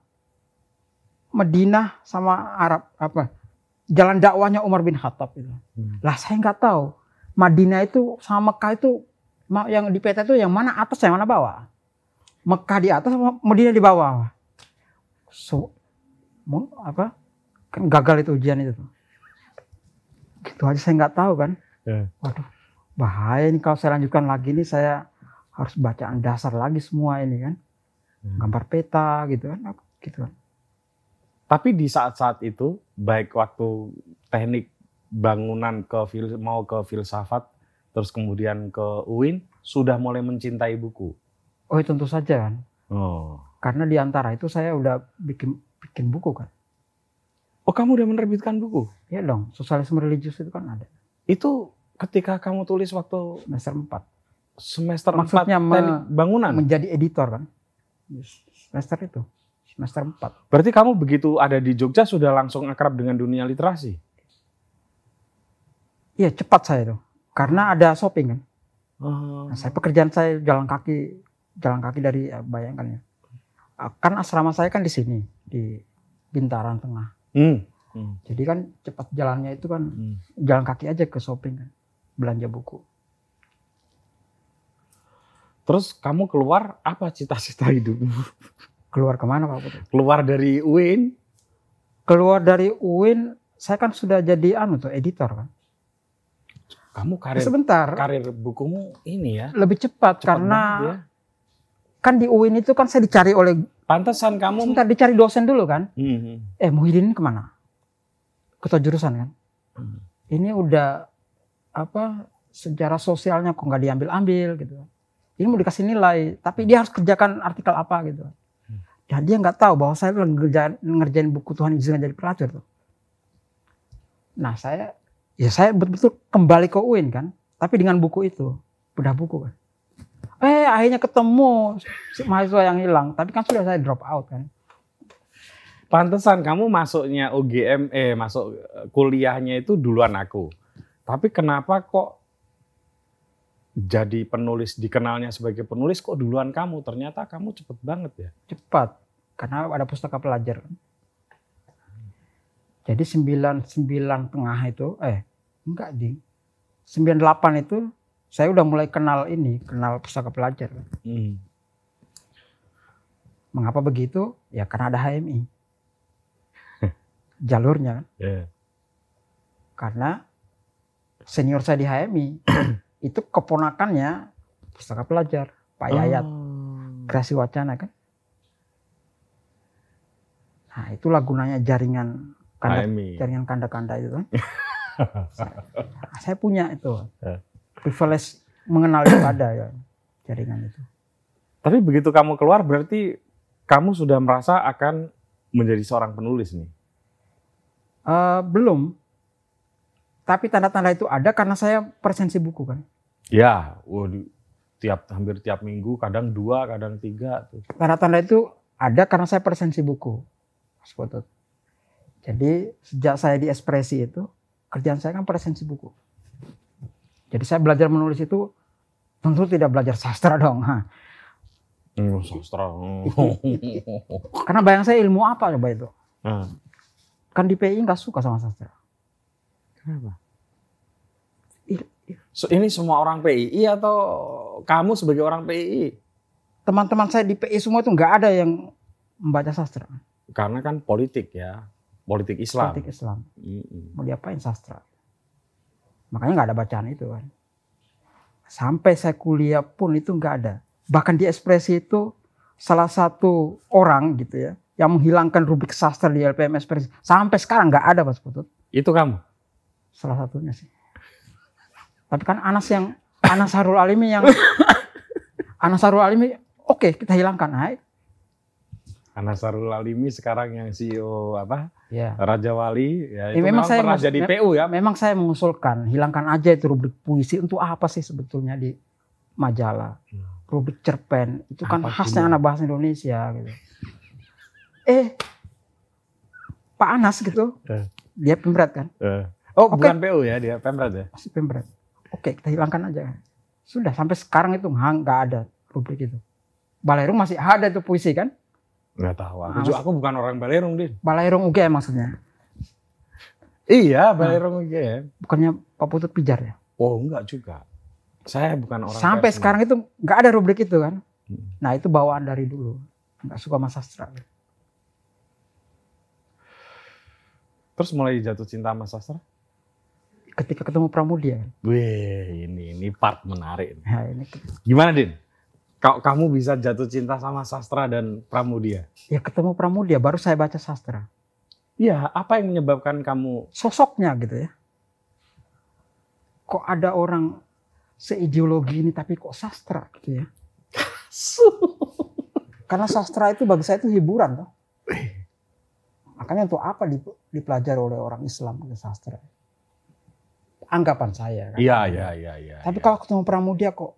Madinah sama Arab apa jalan dakwahnya Umar bin Khattab itu. Hmm. Lah saya nggak tahu Madinah itu sama Mekah itu yang di peta itu yang mana atas yang mana bawah. Mekah di atas sama Madinah di bawah. So, apa kan gagal itu ujian itu. Gitu aja saya nggak tahu kan. Yeah. Waduh bahaya ini kalau saya lanjutkan lagi ini saya harus bacaan dasar lagi semua ini kan. Hmm. Gambar peta gitu kan gitu kan. Tapi di saat-saat itu, baik waktu teknik bangunan ke mau ke filsafat, terus kemudian ke UIN, sudah mulai mencintai buku. Oh, tentu saja kan. Oh. Karena di antara itu saya udah bikin bikin buku kan. Oh, kamu udah menerbitkan buku? Iya dong, sosialisme religius itu kan ada. Itu ketika kamu tulis waktu semester 4. Semester Maksudnya 4 me bangunan. Menjadi editor kan. Semester itu semester 4. Berarti kamu begitu ada di Jogja sudah langsung akrab dengan dunia literasi? Iya, cepat saya tuh, Karena ada shopping kan. Oh. Nah, saya pekerjaan saya jalan kaki, jalan kaki dari ya, bayangkan ya. Ah, kan asrama saya kan di sini, di Bintaran Tengah. Hmm. Hmm. Jadi kan cepat jalannya itu kan hmm. jalan kaki aja ke shopping kan, belanja buku. Terus kamu keluar apa cita-cita hidupmu? Keluar kemana Pak Putu? Keluar dari UIN? Keluar dari UIN, saya kan sudah jadi anu tuh editor kan. Kamu karir sebentar. Karir bukumu ini ya. Lebih cepat, cepat karena ya. kan di UIN itu kan saya dicari oleh Pantesan kamu sebentar dicari dosen dulu kan. Mm-hmm. Eh Muhyiddin kemana? Ketua jurusan kan. Mm. Ini udah apa sejarah sosialnya kok nggak diambil-ambil gitu. Ini mau dikasih nilai, tapi dia harus kerjakan artikel apa gitu. Dan ya, dia nggak tahu bahwa saya ngerjain, ngerjain buku Tuhan Yesus jadi pelacur tuh. Nah saya, ya saya betul-betul kembali ke UIN kan. Tapi dengan buku itu, udah buku kan. Eh akhirnya ketemu mahasiswa yang hilang. Tapi kan sudah saya drop out kan. Pantesan kamu masuknya UGM, eh masuk eh, kuliahnya itu duluan aku. Tapi kenapa kok jadi penulis dikenalnya sebagai penulis kok duluan kamu ternyata kamu cepet banget ya cepat karena ada pustaka pelajar. Jadi sembilan 99 tengah itu eh enggak ding. delapan itu saya udah mulai kenal ini, kenal pustaka pelajar. Hmm. Mengapa begitu? Ya karena ada HMI. Jalurnya. Yeah. Karena senior saya di HMI itu keponakannya pustaka pelajar, Pak Yayat. Oh. Kreasi wacana kan. Nah, itulah gunanya jaringan kanda, nah, jaringan kanda-kanda itu saya, nah, saya punya itu ya. privilege mengenal itu ada ya jaringan itu. Tapi begitu kamu keluar berarti kamu sudah merasa akan menjadi seorang penulis nih? Uh, belum. Tapi tanda-tanda itu ada karena saya presensi buku kan. Ya, waduh, tiap hampir tiap minggu kadang dua kadang tiga tuh. Tanda-tanda itu ada karena saya presensi buku. Mas Jadi sejak saya di ekspresi itu, kerjaan saya kan presensi buku. Jadi saya belajar menulis itu tentu tidak belajar sastra dong. Ha. Hmm, sastra. Karena bayang saya ilmu apa coba itu. Hmm. Kan di PI nggak suka sama sastra. Kenapa? So, ini semua orang PII atau kamu sebagai orang PII? Teman-teman saya di PI semua itu nggak ada yang membaca sastra. Karena kan politik ya, politik Islam. Politik Islam. mm hmm Mau diapain sastra? Makanya nggak ada bacaan itu kan. Sampai saya kuliah pun itu nggak ada. Bahkan di ekspresi itu salah satu orang gitu ya yang menghilangkan rubik sastra di LPM ekspresi sampai sekarang nggak ada Mas Putut. Itu kamu? Salah satunya sih. Tapi kan Anas yang Anas Harul Alimi yang Anas Harul Alimi oke okay, kita hilangkan. Nah, Anasarul Alimi sekarang yang CEO apa ya. Raja Wali ya, ya, memang, memang saya pernah jadi PU ya. Memang saya mengusulkan hilangkan aja itu rubrik puisi untuk apa sih sebetulnya di majalah. Hmm. Rubrik cerpen itu kan apa khasnya anak bahasa Indonesia gitu. Eh Pak Anas gitu. Eh. Dia pemberat kan? Eh. Oh, okay. bukan PU ya dia pemberat ya. Masih pemberat. Oke, kita hilangkan aja. Sudah sampai sekarang itu nggak ada rubrik itu. Balai Rum masih ada itu puisi kan? Nggak tahu. Aku, nah, aku bukan orang Balerung, Din. Balerung UGM maksudnya. Iya, Balerung nah, UGM. Bukannya Pak Putut Pijar ya? Oh, enggak juga. Saya bukan orang Sampai sekarang itu enggak ada rubrik itu kan. Hmm. Nah, itu bawaan dari dulu. Enggak suka sama sastra. Terus mulai jatuh cinta sama sastra? Ketika ketemu Pramudia. Wih, ini ini part menarik. Nah, ini. Gimana, Din? Kau kamu bisa jatuh cinta sama sastra dan pramudia? Ya ketemu pramudia baru saya baca sastra. Ya apa yang menyebabkan kamu? Sosoknya gitu ya. Kok ada orang seideologi ini tapi kok sastra gitu ya? Karena sastra itu bagi saya itu hiburan loh. Makanya untuk apa dipelajari oleh orang Islam ke sastra? Anggapan saya. Kan. Iya, iya, iya, iya. Tapi ya. kalau ketemu pramudia kok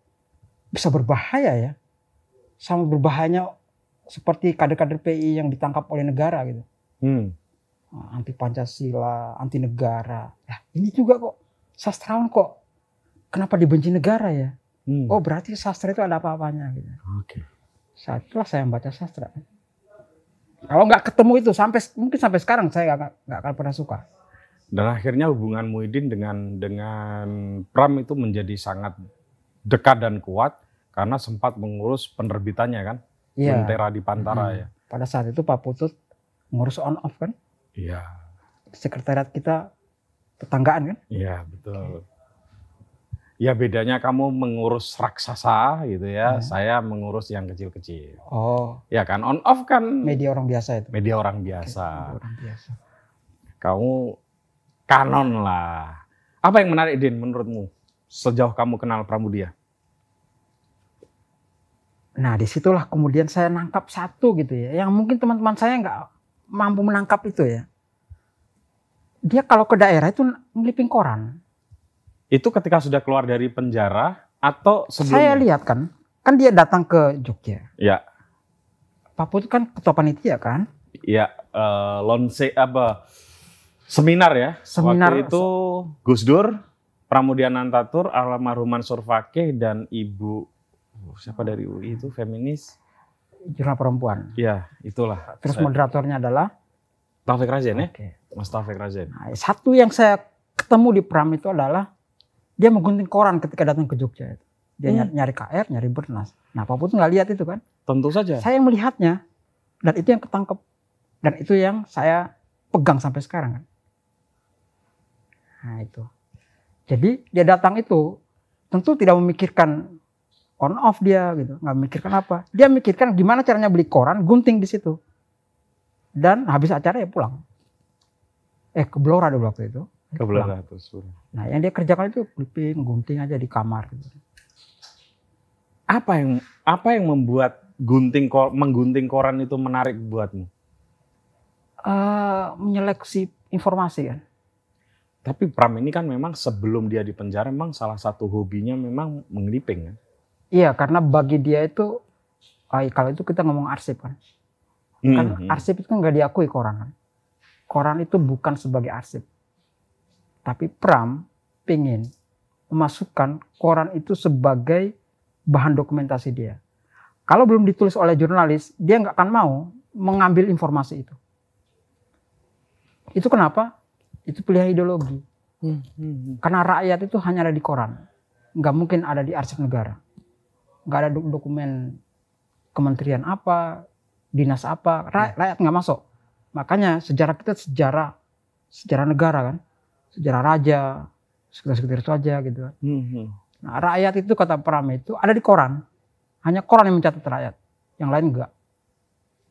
bisa berbahaya ya. Sama berbahayanya seperti kader-kader PI yang ditangkap oleh negara gitu. Hmm. Ah, anti Pancasila, anti negara. Ya, ini juga kok sastrawan kok kenapa dibenci negara ya? Hmm. Oh berarti sastra itu ada apa-apanya gitu. Oke. Okay. Saat itulah saya membaca sastra. Kalau nggak ketemu itu sampai mungkin sampai sekarang saya nggak akan pernah suka. Dan akhirnya hubungan Muhyiddin dengan dengan Pram itu menjadi sangat dekat dan kuat karena sempat mengurus penerbitannya kan. Iya. Mentera di Pantara hmm. ya. Pada saat itu Pak Putut ngurus on off kan? Iya. Sekretariat kita tetanggaan kan? Iya, betul. Ya bedanya kamu mengurus raksasa gitu ya, hmm. saya mengurus yang kecil-kecil. Oh. Ya kan on off kan media orang biasa itu. Media orang biasa. media orang biasa. Kamu kanon lah. Apa yang menarik Din menurutmu? sejauh kamu kenal Pramudia? Nah disitulah kemudian saya nangkap satu gitu ya, yang mungkin teman-teman saya nggak mampu menangkap itu ya. Dia kalau ke daerah itu ngeliping koran. Itu ketika sudah keluar dari penjara atau sebelumnya? Saya lihat kan, kan dia datang ke Jogja. Ya. Papua itu kan ketua panitia kan? Ya, uh, lonse apa? Seminar ya. Seminar. Waktu itu Gus Dur Pramudia Nantatur, almarhuman Surfake dan ibu siapa dari UI itu feminis jurnal perempuan. Iya, itulah. Terus saya. moderatornya adalah Taufik Razen ya? Mas Taufik Razen. Nah, satu yang saya ketemu di Pram itu adalah dia menggunting koran ketika datang ke Jogja. Dia hmm. nyari, KR, nyari bernas. Nah, apapun nggak lihat itu kan? Tentu saja. Saya yang melihatnya dan itu yang ketangkep dan itu yang saya pegang sampai sekarang kan. Nah, itu. Jadi dia datang itu tentu tidak memikirkan on off dia gitu, nggak memikirkan apa. Dia memikirkan gimana caranya beli koran, gunting di situ. Dan habis acara ya pulang. Eh ke Blora dulu waktu itu. Ke Blora terus. Nah yang dia kerjakan itu clipping, gunting aja di kamar. Gitu. Apa yang apa yang membuat gunting menggunting koran itu menarik buatmu? Uh, menyeleksi informasi kan. Ya tapi Pram ini kan memang sebelum dia di penjara memang salah satu hobinya memang mengliping. kan? Iya karena bagi dia itu kalau itu kita ngomong arsip kan. hmm Kan hmm. arsip itu kan nggak diakui koran kan. Koran itu bukan sebagai arsip. Tapi Pram pingin memasukkan koran itu sebagai bahan dokumentasi dia. Kalau belum ditulis oleh jurnalis, dia nggak akan mau mengambil informasi itu. Itu kenapa? itu pilihan ideologi. Hmm, hmm, hmm. Karena rakyat itu hanya ada di koran, nggak mungkin ada di arsip negara, nggak ada dokumen kementerian apa, dinas apa, rakyat, rakyat nggak masuk. Makanya sejarah kita sejarah sejarah negara kan, sejarah raja, sekitar-sekitar aja gitu. Kan. Hmm, hmm. Nah rakyat itu kata Pram itu ada di koran, hanya koran yang mencatat rakyat, yang lain enggak.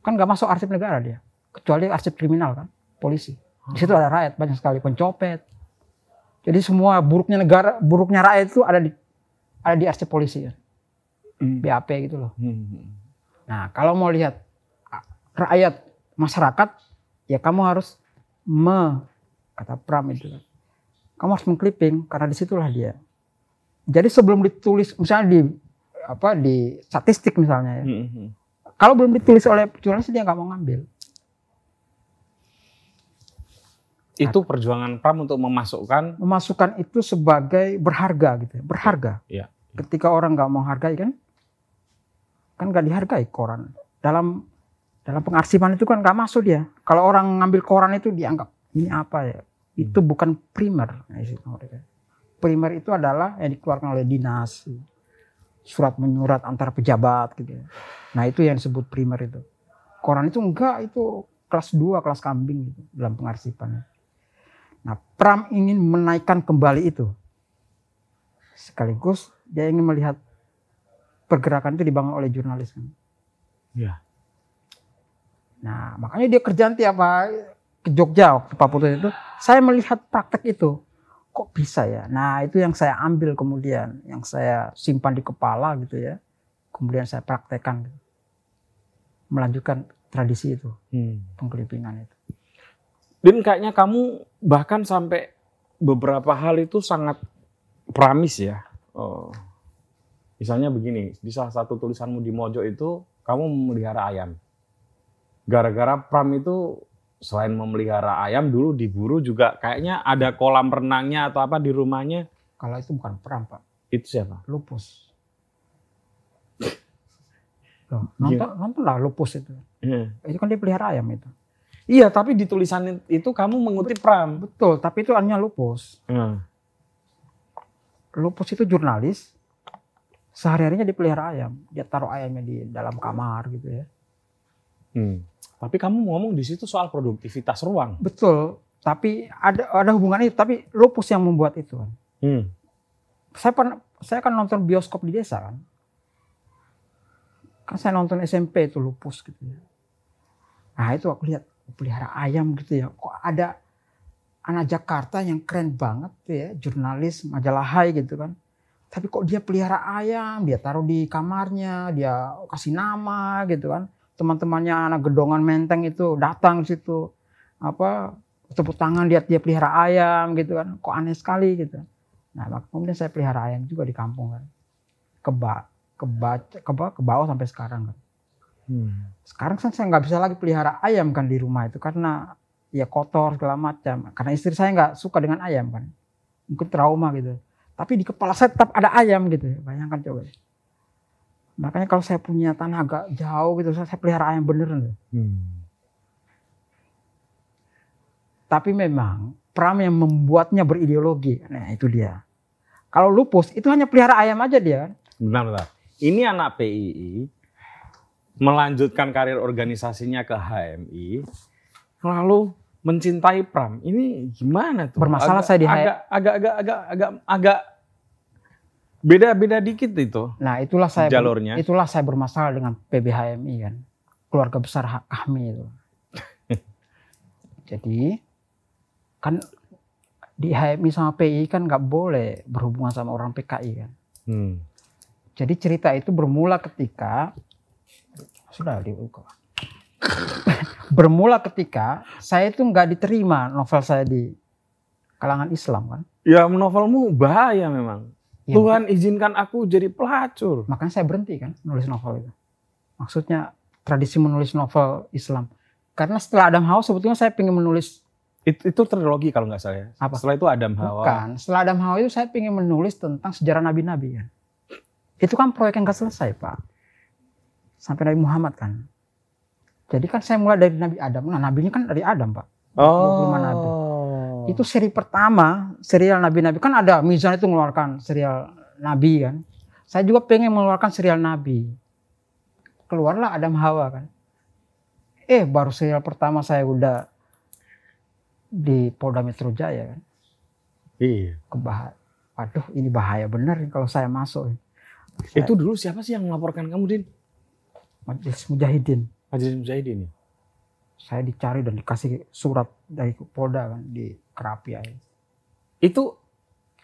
Kan nggak masuk arsip negara dia, kecuali arsip kriminal kan, polisi. Di situ ada rakyat banyak sekali pencopet. Jadi semua buruknya negara, buruknya rakyat itu ada di ada di arsip polisi ya. Hmm. BAP gitu loh. Hmm, hmm. Nah, kalau mau lihat rakyat masyarakat ya kamu harus me kata Pram itu. Kamu harus mengkliping karena disitulah dia. Jadi sebelum ditulis misalnya di apa di statistik misalnya ya. Hmm. hmm. Kalau belum ditulis oleh jurnalis dia nggak mau ngambil. Itu perjuangan Pram untuk memasukkan memasukkan itu sebagai berharga gitu, ya, berharga. Ya. Ketika orang nggak hargai kan, kan nggak dihargai koran. Dalam dalam pengarsipan itu kan nggak masuk dia. Kalau orang ngambil koran itu dianggap ini apa ya? Itu hmm. bukan primer. Nah, primer itu adalah yang dikeluarkan oleh dinas, surat menyurat antar pejabat gitu. Ya. Nah itu yang disebut primer itu. Koran itu enggak itu kelas 2, kelas kambing gitu dalam pengarsipannya. Nah, Pram ingin menaikkan kembali itu. Sekaligus dia ingin melihat pergerakan itu dibangun oleh jurnalis kan. Ya. Nah, makanya dia kerja nanti apa ke Jogja waktu Pak Papua itu, saya melihat praktek itu. Kok bisa ya? Nah, itu yang saya ambil kemudian, yang saya simpan di kepala gitu ya. Kemudian saya praktekkan. Melanjutkan tradisi itu, hmm. penggelipingan itu din kayaknya kamu bahkan sampai beberapa hal itu sangat pramis ya. Oh. Misalnya begini, di salah satu tulisanmu di Mojo itu kamu memelihara ayam. Gara-gara Pram itu selain memelihara ayam dulu diburu juga kayaknya ada kolam renangnya atau apa di rumahnya. Kalau itu bukan Pram Pak. Itu siapa? Lupus. Loh, nonton, iya. nonton lah lupus itu. Yeah. Itu kan dia pelihara ayam itu. Iya, tapi di tulisan itu kamu mengutip betul, Pram. Betul, tapi itu hanya lupus. Hmm. Lupus itu jurnalis. Sehari-harinya dipelihara ayam. Dia taruh ayamnya di dalam kamar gitu ya. Hmm. Tapi kamu ngomong di situ soal produktivitas ruang. Betul, tapi ada ada hubungannya tapi lupus yang membuat itu Hmm. Saya pernah saya kan nonton bioskop di desa kan. Kan saya nonton SMP itu lupus gitu ya. Nah itu aku lihat pelihara ayam gitu ya. Kok ada anak Jakarta yang keren banget tuh ya, jurnalis majalah Hai gitu kan. Tapi kok dia pelihara ayam, dia taruh di kamarnya, dia kasih nama gitu kan. Teman-temannya anak gedongan menteng itu datang situ. Apa tepuk tangan lihat dia pelihara ayam gitu kan. Kok aneh sekali gitu. Nah, maka kemudian saya pelihara ayam juga di kampung kan. Keba, keba, keba, ke bawah sampai sekarang kan. Hmm. Sekarang kan saya nggak bisa lagi pelihara ayam kan di rumah itu karena ya kotor segala macam. Karena istri saya nggak suka dengan ayam kan. Mungkin trauma gitu. Tapi di kepala saya tetap ada ayam gitu. Bayangkan coba. Makanya kalau saya punya tanah agak jauh gitu, saya pelihara ayam beneran. Hmm. Tapi memang Pram yang membuatnya berideologi. Nah itu dia. Kalau lupus itu hanya pelihara ayam aja dia. Benar, benar. Ini anak PII melanjutkan karir organisasinya ke HMI, lalu mencintai Pram. Ini gimana tuh? Bermasalah saya di HMI. Agak agak agak agak agak, agak beda-beda dikit itu. Nah, itulah saya jalurnya. Itulah saya bermasalah dengan PBHMI kan. Keluarga besar Ahmi itu. Jadi kan di HMI sama PI kan nggak boleh berhubungan sama orang PKI kan. Hmm. Jadi cerita itu bermula ketika sudah diukur. Bermula ketika saya itu nggak diterima novel saya di kalangan Islam kan. Ya novelmu bahaya memang. Ya, Tuhan betul. izinkan aku jadi pelacur. Makanya saya berhenti kan nulis novel itu. Maksudnya tradisi menulis novel Islam. Karena setelah Adam Hawa sebetulnya saya ingin menulis. Itu, itu trilogi kalau nggak salah ya? Apa? Setelah itu Adam Hawa. Bukan. Setelah Adam Hawa itu saya ingin menulis tentang sejarah nabi-nabi ya. Itu kan proyek yang nggak selesai Pak sampai Nabi Muhammad kan. Jadi kan saya mulai dari Nabi Adam. Nah, nabinya kan dari Adam, Pak. Oh. Nabi. Itu seri pertama, serial nabi-nabi. Kan ada Mizan itu mengeluarkan serial nabi kan. Saya juga pengen mengeluarkan serial nabi. Keluarlah Adam Hawa kan. Eh, baru serial pertama saya udah di Polda Metro Jaya kan. Iya. Kebahaya. Aduh, ini bahaya bener kalau saya masuk. Itu dulu siapa sih yang melaporkan kamu, Din? Majelis Mujahidin. Majelis Mujahidin ya? Saya dicari dan dikasih surat dari Polda kan di Kerapia. Itu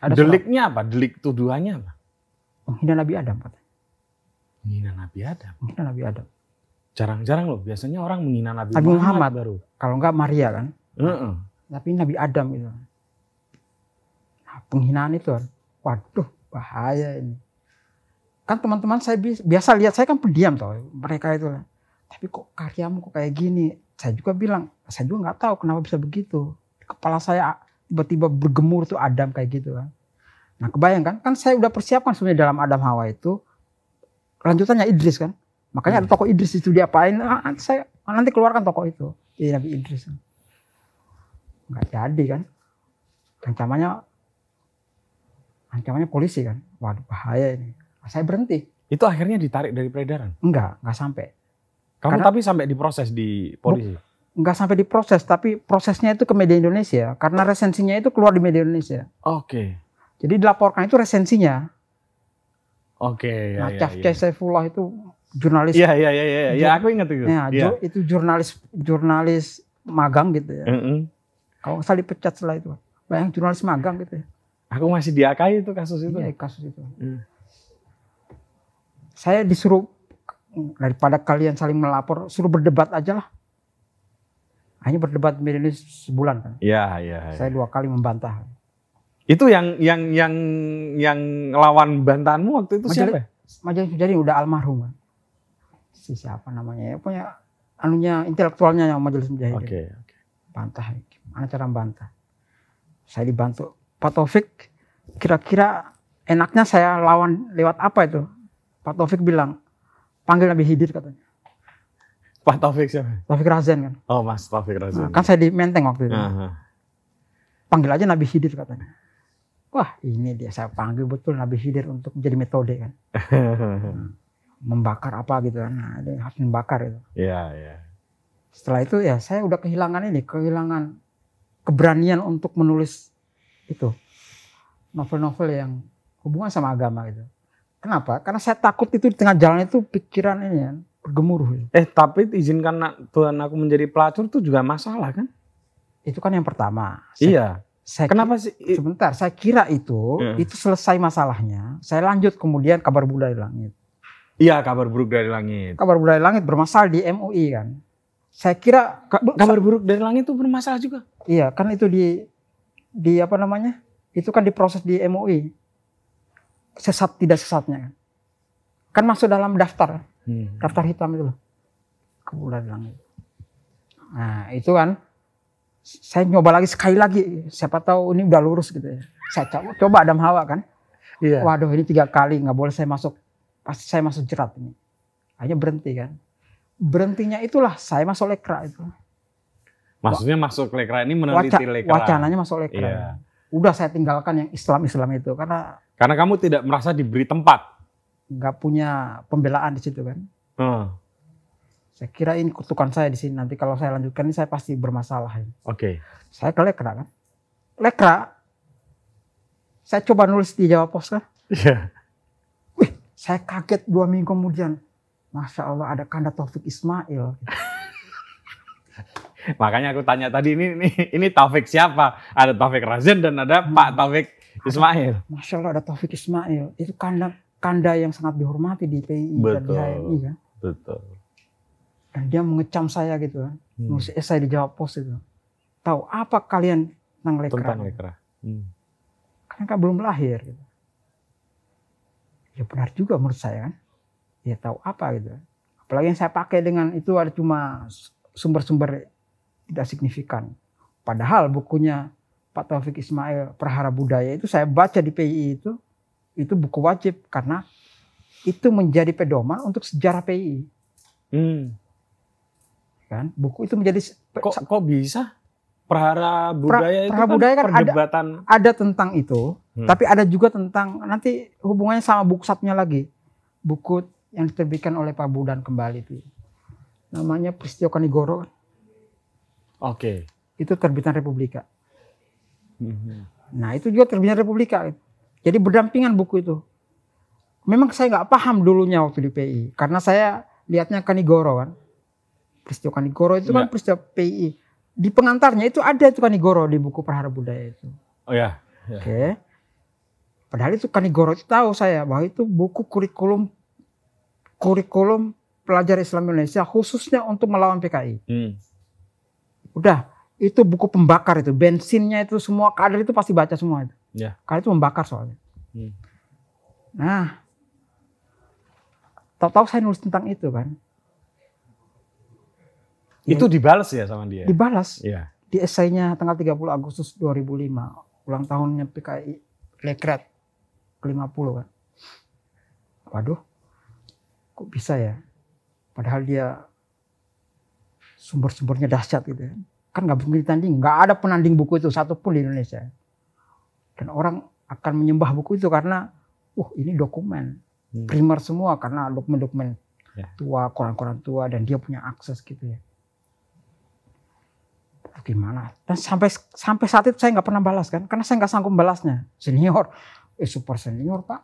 ada deliknya surat. apa? Delik tuduhannya apa? Penghina Nabi Adam katanya. Menghina Nabi Adam. Menghina Nabi Adam. Jarang-jarang loh, biasanya orang menghina Nabi, Nabi Muhammad, Muhammad baru. Kalau enggak Maria kan. Uh -uh. Tapi Nabi Adam itu. Nah, penghinaan itu kan. Waduh, bahaya ini kan teman-teman saya biasa lihat saya kan pendiam tau mereka itu tapi kok karyamu kok kayak gini saya juga bilang saya juga nggak tahu kenapa bisa begitu kepala saya tiba-tiba bergemur tuh Adam kayak gitu kan nah kebayangkan kan saya udah persiapkan sebenarnya dalam Adam Hawa itu lanjutannya Idris kan makanya hmm. ada tokoh Idris itu diapain nah, saya ah, nanti keluarkan tokoh itu jadi iya, Nabi Idris nggak jadi kan ancamannya ancamannya polisi kan waduh bahaya ini saya berhenti. Itu akhirnya ditarik dari peredaran? Enggak, enggak sampai. Kamu karena, tapi sampai diproses di polisi? Enggak sampai diproses, tapi prosesnya itu ke media Indonesia karena resensinya itu keluar di media Indonesia. Oke. Okay. Jadi dilaporkan itu resensinya. Oke. Okay, ya, nah, ya, Cafcai ya. Saifullah itu jurnalis. Iya iya iya ya. Ya, aku ingat itu. Ya, ya. itu jurnalis jurnalis magang gitu ya. Mm -hmm. Kalau saya dipecat setelah itu, yang jurnalis magang gitu ya. Aku masih diakai itu kasus itu. Iya kasus itu. Mm saya disuruh daripada kalian saling melapor, suruh berdebat aja lah. Hanya berdebat media sebulan kan. Iya, iya. Ya. Saya dua kali membantah. Itu yang yang yang yang lawan bantahanmu waktu itu Majalah, siapa? Majelis jadi udah almarhum kan. Si siapa namanya ya? Punya anunya intelektualnya yang Majelis menjadi. Oke, okay, oke. Okay. Bantah. Ya. Mana cara bantah? Saya dibantu Pak Taufik kira-kira enaknya saya lawan lewat apa itu? Pak Taufik bilang, panggil Nabi hidir katanya. Pak Taufik siapa? Taufik razen kan. Oh Mas Taufik razen Nah, kan saya di Menteng waktu itu. Uh -huh. Panggil aja Nabi hidir katanya. Wah ini dia saya panggil betul Nabi hidir untuk menjadi metode kan. Membakar apa gitu kan. Nah, dia harus membakar itu. Iya, yeah, iya. Yeah. Setelah itu ya saya udah kehilangan ini. Kehilangan keberanian untuk menulis itu. Novel-novel yang hubungan sama agama gitu. Kenapa? Karena saya takut itu di tengah jalan itu pikiran ini ya, bergemuruh. Eh tapi izinkan Tuhan aku menjadi pelacur itu juga masalah kan? Itu kan yang pertama. Saya, iya. Saya, Kenapa sih? Sebentar, saya kira itu yeah. itu selesai masalahnya. Saya lanjut kemudian kabar buruk dari langit. Iya kabar buruk dari langit. Kabar buruk dari langit bermasalah di MUI kan. Saya kira Ka kabar buruk dari langit itu bermasalah juga. Iya kan itu di di apa namanya? Itu kan diproses di MUI sesat tidak sesatnya kan. Kan masuk dalam daftar, hmm. daftar hitam itu loh. Kebula bilang itu. Nah itu kan, saya nyoba lagi sekali lagi, siapa tahu ini udah lurus gitu ya. Saya coba, coba Adam Hawa kan. Yeah. Waduh ini tiga kali nggak boleh saya masuk, pasti saya masuk jerat ini. Hanya berhenti kan. Berhentinya itulah saya masuk lekra itu. Maksudnya masuk lekra ini meneliti lekra. Wacananya masuk lekra. Yeah. Udah saya tinggalkan yang Islam-Islam itu karena karena kamu tidak merasa diberi tempat. Nggak punya pembelaan di situ kan. Hmm. Saya kira ini kutukan saya di sini. Nanti kalau saya lanjutkan ini saya pasti bermasalah. Oke. Okay. Saya ke Lekra kan. Lekra. Saya coba nulis di Jawa Pos kan. Iya. Yeah. Wih, saya kaget dua minggu kemudian. Masya Allah ada Kanda Taufik Ismail. Makanya aku tanya tadi ini ini, ini Taufik siapa? Ada Taufik Razen dan ada Pak hmm. Taufik Ismail. Masya Allah ada Taufik Ismail. Itu kanda kanda yang sangat dihormati di PI Betul. dan di HMI kan. Betul. Dan dia mengecam saya gitu kan. Hmm. Mesti esai eh, dijawab Pos itu. Tahu apa kalian tentang lekra? Tentang lekra. Hmm. Karena kan belum lahir. Gitu. Ya benar juga menurut saya kan. Ya tahu apa gitu. Apalagi yang saya pakai dengan itu ada cuma sumber-sumber tidak signifikan. Padahal bukunya Pak Taufik Ismail Perhara Budaya itu saya baca di PII itu itu buku wajib karena itu menjadi pedoman untuk sejarah PII. Hmm. Kan buku itu menjadi kok, kok bisa Perhara Budaya pra, itu kan kan perdebatan ada, ada tentang itu, hmm. tapi ada juga tentang nanti hubungannya sama buku satunya lagi. Buku yang diterbitkan oleh Pak Budan kembali itu. Namanya Pristio Kanigoro. Kan? Oke. Okay. Itu terbitan Republika. Mm-hmm. nah itu juga terbina Republika jadi berdampingan buku itu memang saya nggak paham dulunya waktu di PI karena saya lihatnya Kanigoro kan peristiwa Kanigoro itu ya. kan iya. peristiwa PI di pengantarnya itu ada itu Kanigoro di buku Perhara Budaya itu oh ya, ya. oke okay. padahal itu Kanigoro itu tahu saya bahwa itu buku kurikulum kurikulum pelajar Islam Indonesia khususnya untuk melawan PKI hmm. udah itu buku pembakar itu bensinnya itu semua kader itu pasti baca semua itu yeah. kader itu membakar soalnya hmm. nah tahu-tahu saya nulis tentang itu kan itu ya, dibalas ya sama dia dibalas yeah. di esainya tanggal 30 Agustus 2005 ulang tahunnya PKI Lekret ke-50 kan waduh kok bisa ya padahal dia sumber-sumbernya dahsyat gitu kan ya kan nggak mungkin ditanding nggak ada penanding buku itu satu pun di Indonesia dan orang akan menyembah buku itu karena uh ini dokumen hmm. primer semua karena dokumen-dokumen yeah. tua koran-koran tua dan dia punya akses gitu ya gimana dan sampai sampai saat itu saya nggak pernah balas kan karena saya nggak sanggup balasnya senior eh super senior pak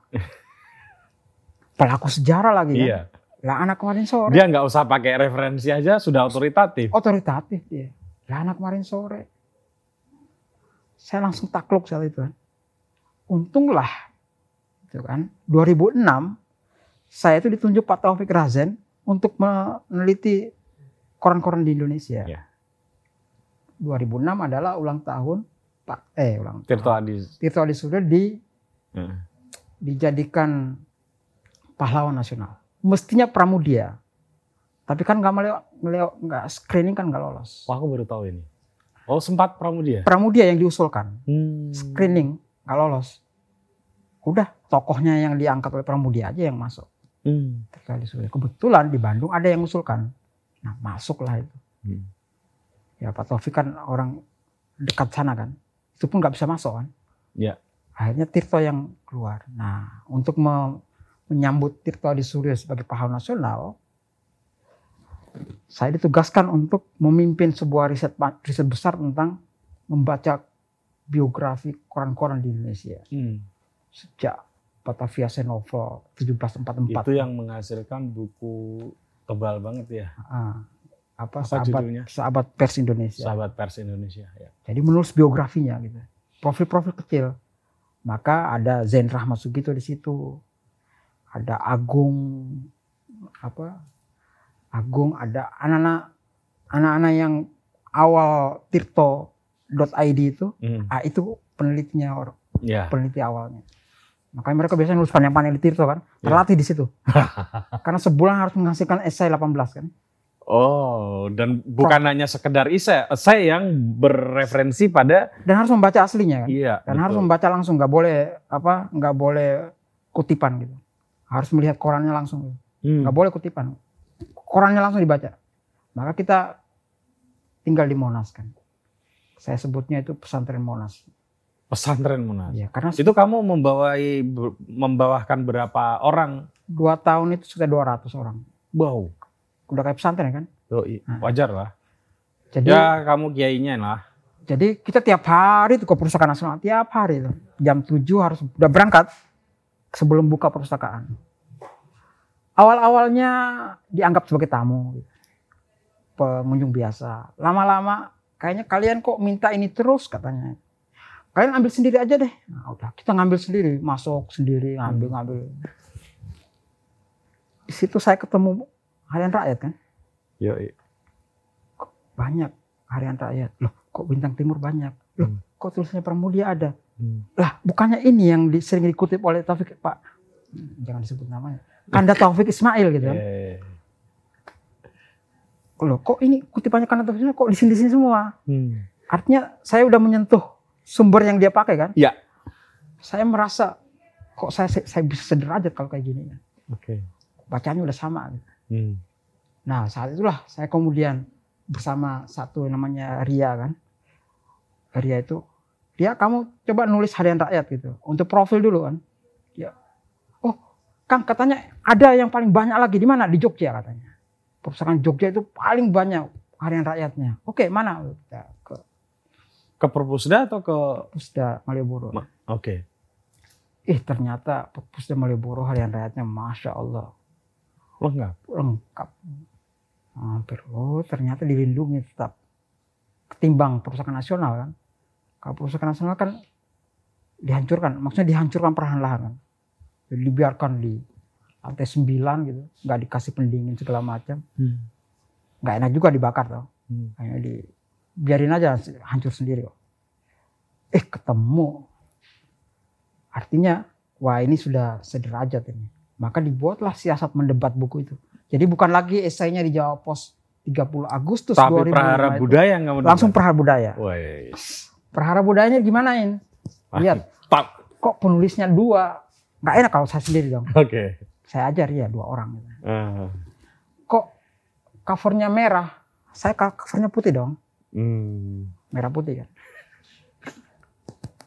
pelaku sejarah lagi kan? Iya. lah anak kemarin sore dia nggak usah pakai referensi aja sudah otoritatif otoritatif dia lah anak kemarin sore. Saya langsung takluk saat itu. Untunglah itu kan 2006 saya itu ditunjuk Pak Taufik Razen untuk meneliti koran-koran di Indonesia. Ya. 2006 adalah ulang tahun Pak eh ulang Tirto Adis Tirto Adi sudah di hmm. dijadikan pahlawan nasional. Mestinya Pramudia tapi kan nggak melewat, melewat nggak screening kan nggak lolos. Wah aku baru tahu ini. Oh sempat pramudia. Pramudia yang diusulkan. Hmm. Screening nggak lolos. Udah tokohnya yang diangkat oleh pramudia aja yang masuk. Hmm. Kebetulan di Bandung ada yang usulkan. Nah masuklah itu. Hmm. Ya Pak Taufik kan orang dekat sana kan. Itu pun nggak bisa masuk kan. Ya. Akhirnya Tirto yang keluar. Nah untuk menyambut Tirto di Suryo sebagai pahlawan nasional, saya ditugaskan untuk memimpin sebuah riset riset besar tentang membaca biografi koran-koran di Indonesia. Hmm. Sejak Batavia Senovel 1744. Itu yang menghasilkan buku tebal banget ya. Ah, apa, sahabat, sahabat pers Indonesia. Sahabat pers Indonesia. Ya. Jadi menulis biografinya gitu. Profil-profil kecil. Maka ada Zain Rahmat Sugito di situ. Ada Agung apa Agung, ada anak-anak anak-anak yang awal tirto.id itu, hmm. ah, itu penelitinya orang, yeah. peneliti awalnya. Makanya mereka biasanya nulis panjang-panjang di Tirto kan, ya. terlatih yeah. di situ. Karena sebulan harus menghasilkan esai 18 kan. Oh, dan bukan Pro. hanya sekedar esai, esai yang berreferensi pada dan harus membaca aslinya kan. Iya. Dan betul. harus membaca langsung, nggak boleh apa, nggak boleh kutipan gitu. Harus melihat korannya langsung. Gitu. Hmm. boleh kutipan. Korannya langsung dibaca. Maka kita tinggal di Monas kan. Saya sebutnya itu pesantren Monas. Pesantren Monas. Ya, karena itu kamu membawai membawahkan berapa orang? Dua tahun itu sekitar 200 orang. Wow. Udah kayak pesantren kan? Nah. Wajar lah. Jadi, ya kamu kiainya lah. Jadi kita tiap hari itu ke perpustakaan nasional tiap hari itu jam 7 harus udah berangkat sebelum buka perpustakaan. Awal-awalnya dianggap sebagai tamu, gitu. pengunjung biasa. Lama-lama kayaknya kalian kok minta ini terus katanya. Kalian ambil sendiri aja deh. Nah, udah kita ngambil sendiri, masuk sendiri, ngambil-ngambil. Hmm. Di situ saya ketemu harian rakyat kan. Ya iya. Banyak harian rakyat. Loh, kok bintang timur banyak? Loh, hmm. kok tulisnya Pramudia ada? Hmm. Lah, bukannya ini yang sering dikutip oleh Taufik, Pak. Hmm, jangan disebut namanya Kanda Taufik Ismail gitu kan. Yeah. Iya, iya. Loh kok ini kutipannya kanda Taufik Ismail kok di sini-sini semua? Hmm. Artinya saya udah menyentuh sumber yang dia pakai kan? Iya. Yeah. Saya merasa kok saya saya bisa sederajat kalau kayak gini. Kan? Oke. Okay. Bacaannya udah sama. Gitu. Hmm. Nah saat itulah saya kemudian bersama satu namanya Ria kan. Ria itu, Ria kamu coba nulis harian rakyat gitu. Untuk profil dulu kan. Kang katanya ada yang paling banyak lagi di mana? Di Jogja katanya. Perpustakaan Jogja itu paling banyak harian rakyatnya. Oke, mana? Ya, ke ke Perpusda atau ke Pusda Malioboro. Ma Oke. Okay. Eh ternyata Perpusda Malioboro harian rakyatnya masya Allah lengkap. Lengkap. Hampir. Oh ternyata dilindungi tetap. Ketimbang perusahaan nasional kan. Kalau perusahaan nasional kan dihancurkan. Maksudnya dihancurkan perlahan-lahan kan dibiarkan di lantai sembilan gitu, nggak dikasih pendingin segala macam. Hmm. enak juga dibakar tuh Hmm. Hanya di, biarin aja hancur sendiri kok. Eh ketemu. Artinya wah ini sudah sederajat ini. Maka dibuatlah siasat mendebat buku itu. Jadi bukan lagi esainya dijawab pos 30 Agustus Tapi 2000. perhara itu. budaya nggak Langsung perhara budaya. Weis. Perhara budayanya gimanain? Lihat. Kok penulisnya dua, nggak enak kalau saya sendiri dong. Oke. Okay. Saya ajar ya dua orang. Uh. Kok covernya merah, saya covernya putih dong. Hmm. Merah putih kan.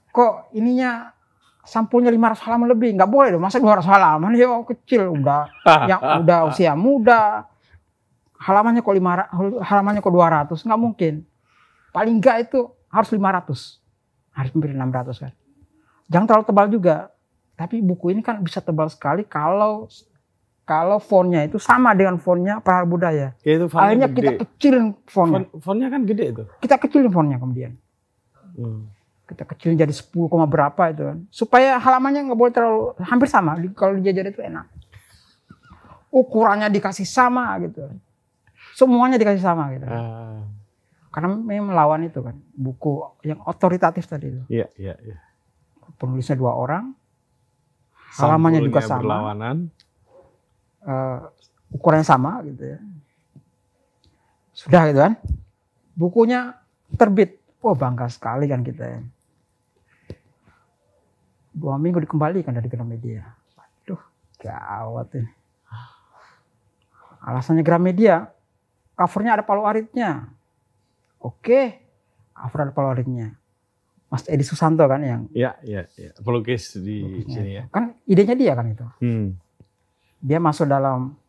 Kok ininya sampulnya 500 halaman lebih, nggak boleh dong. Masa 200 halaman ya kecil udah, yang udah usia muda. Halamannya kok 500, halamannya kok 200, nggak mungkin. Paling nggak itu harus 500. Harus hampir 600 kan. Jangan terlalu tebal juga tapi buku ini kan bisa tebal sekali kalau kalau fontnya itu sama dengan fontnya Prahar Budaya. Ya, itu Akhirnya gede. kita kecilin fontnya. Font, fontnya kan gede itu. Kita kecilin fontnya kemudian. Hmm. Kita kecilin jadi 10, berapa itu kan. Supaya halamannya nggak boleh terlalu hampir sama. Kalau dijajar itu enak. Ukurannya dikasih sama gitu. Semuanya dikasih sama gitu. Uh. Karena memang melawan itu kan. Buku yang otoritatif tadi itu. Iya, yeah, yeah, Yeah. Penulisnya dua orang, halamannya juga sama. Berlawanan. Uh, ukurannya sama gitu ya. Sudah gitu kan. Bukunya terbit. Wah oh, bangga sekali kan kita ya. Dua minggu dikembalikan dari Gramedia. Aduh gawat ini. Alasannya Gramedia, covernya ada palu aritnya. Oke, cover ada palu aritnya. Mas Edi Susanto kan yang ya ya, ya. pelukis di pelukisnya. sini ya kan idenya dia kan itu hmm. dia masuk dalam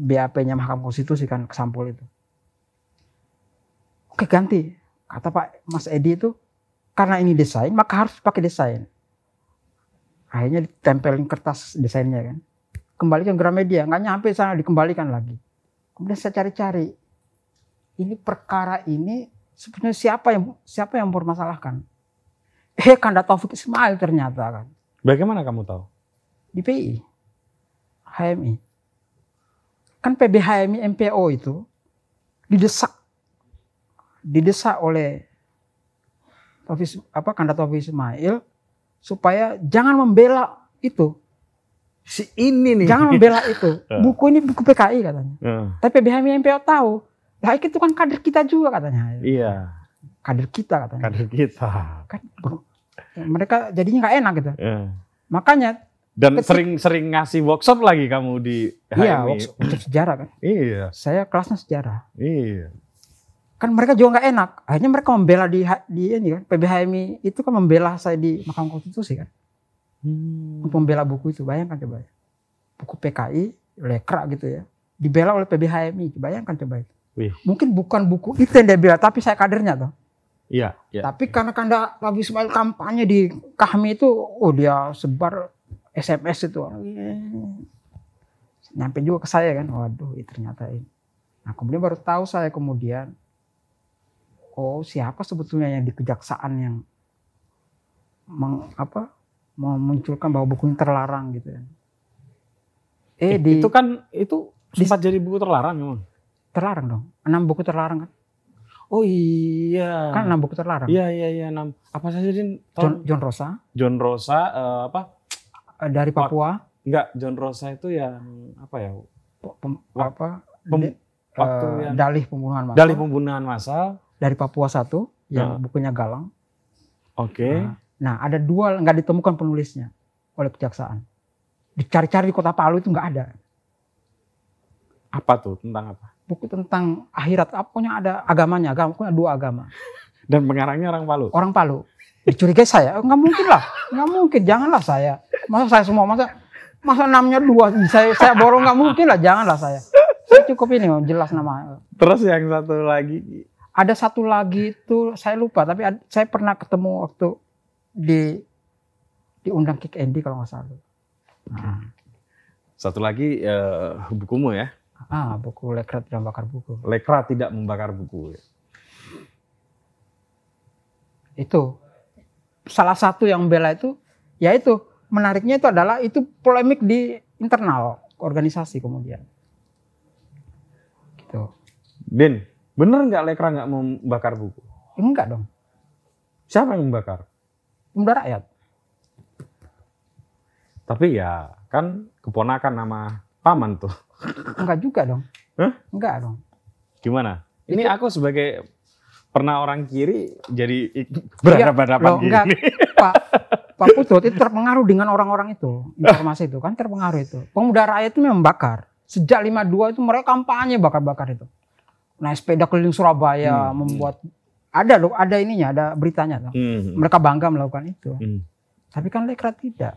BAP-nya Mahkamah Konstitusi kan kesampul itu oke ganti kata Pak Mas Edi itu karena ini desain maka harus pakai desain akhirnya ditempelin kertas desainnya kan kembali kembalikan Gramedia nggak nyampe sana dikembalikan lagi kemudian saya cari-cari ini perkara ini sebenarnya siapa yang siapa yang bermasalahkan Eh Kanda Taufik Ismail ternyata kan. Bagaimana kamu tahu? Di PI, HMI. Kan PBHMI MPO itu didesak didesak oleh Taufik apa Kanda Taufik Ismail supaya jangan membela itu. Si ini nih. Jangan membela itu. Ah. Buku ini buku PKI katanya. Uh. Tapi BHMI MPO tahu Baik itu kan kader kita juga katanya. Iya. Kader kita katanya. Kader kita. Kan, mereka jadinya nggak enak gitu. Yeah. Makanya dan sering-sering ngasih workshop lagi kamu di HMI. Iya, workshop untuk sejarah kan. Iya. Saya kelasnya sejarah. Iya. Kan mereka juga nggak enak. Akhirnya mereka membela di di ini kan PBHMI itu kan membela saya di Mahkamah Konstitusi kan. Hmm. Untuk membela buku itu bayangkan coba. Buku PKI lekra gitu ya. Dibela oleh PBHMI. Bayangkan coba itu. Wih. Mungkin bukan buku itu yang dia bilang, tapi saya kadernya tuh. Iya. Ya. Tapi karena kanda Nabi Ismail kampanye di Kahmi itu, oh dia sebar SMS itu. Iya. Nyampe juga ke saya kan, waduh ya ternyata ini. Nah kemudian baru tahu saya kemudian, oh siapa sebetulnya yang di kejaksaan yang meng, apa, memunculkan bahwa buku ini terlarang gitu ya. Eh, di, itu kan itu sempat di, jadi buku terlarang memang. Terlarang dong. Enam buku terlarang kan? Oh iya. Kan enam buku terlarang. Iya iya iya enam. Apa saja sih John, John Rosa. John Rosa uh, apa? Eh, dari Papua. Enggak, John Rosa itu yang apa ya? Pem, apa? Pem, waktu uh, yang, dalih pembunuhan massal. Dalih pembunuhan massal. Dari Papua satu yang nah. bukunya Galang. Oke. Okay. Nah, nah, ada dua nggak ditemukan penulisnya oleh kejaksaan. Dicari-cari di kota Palu itu nggak ada. Apa tuh tentang apa? buku tentang akhirat. Ah, pokoknya ada agamanya, agama, punya dua agama. Dan pengarangnya orang Palu. Orang Palu. Dicurigai saya, oh, nggak mungkin lah, nggak mungkin, janganlah saya. Masa saya semua masa masa namanya dua, saya saya borong nggak mungkin lah, janganlah saya. Saya cukup ini, jelas nama. Terus yang satu lagi ada satu lagi itu saya lupa tapi ada, saya pernah ketemu waktu di diundang Kick Andy kalau nggak salah. Nah. Satu lagi uh, bukumu ya. Ah, buku Lekra tidak membakar buku. Lekra ya. tidak membakar buku. Itu salah satu yang bela itu, yaitu menariknya itu adalah itu polemik di internal organisasi kemudian. Gitu. Din, bener nggak Lekra nggak membakar buku? enggak dong. Siapa yang membakar? Pemuda rakyat. Tapi ya kan keponakan nama paman tuh. Enggak juga dong. Hah? Enggak dong. Gimana? Ini aku sebagai pernah orang kiri jadi iya. berhadapan-hadapan ya, gini. Pak Pak Putut itu terpengaruh dengan orang-orang itu, informasi itu kan terpengaruh itu. Pemuda rakyat itu memang bakar. Sejak 52 itu mereka kampanye bakar-bakar itu. Nah, sepeda keliling Surabaya hmm. membuat ada loh, ada ininya, ada beritanya Hmm. Mereka bangga melakukan itu. Hmm. Tapi kan lekra tidak.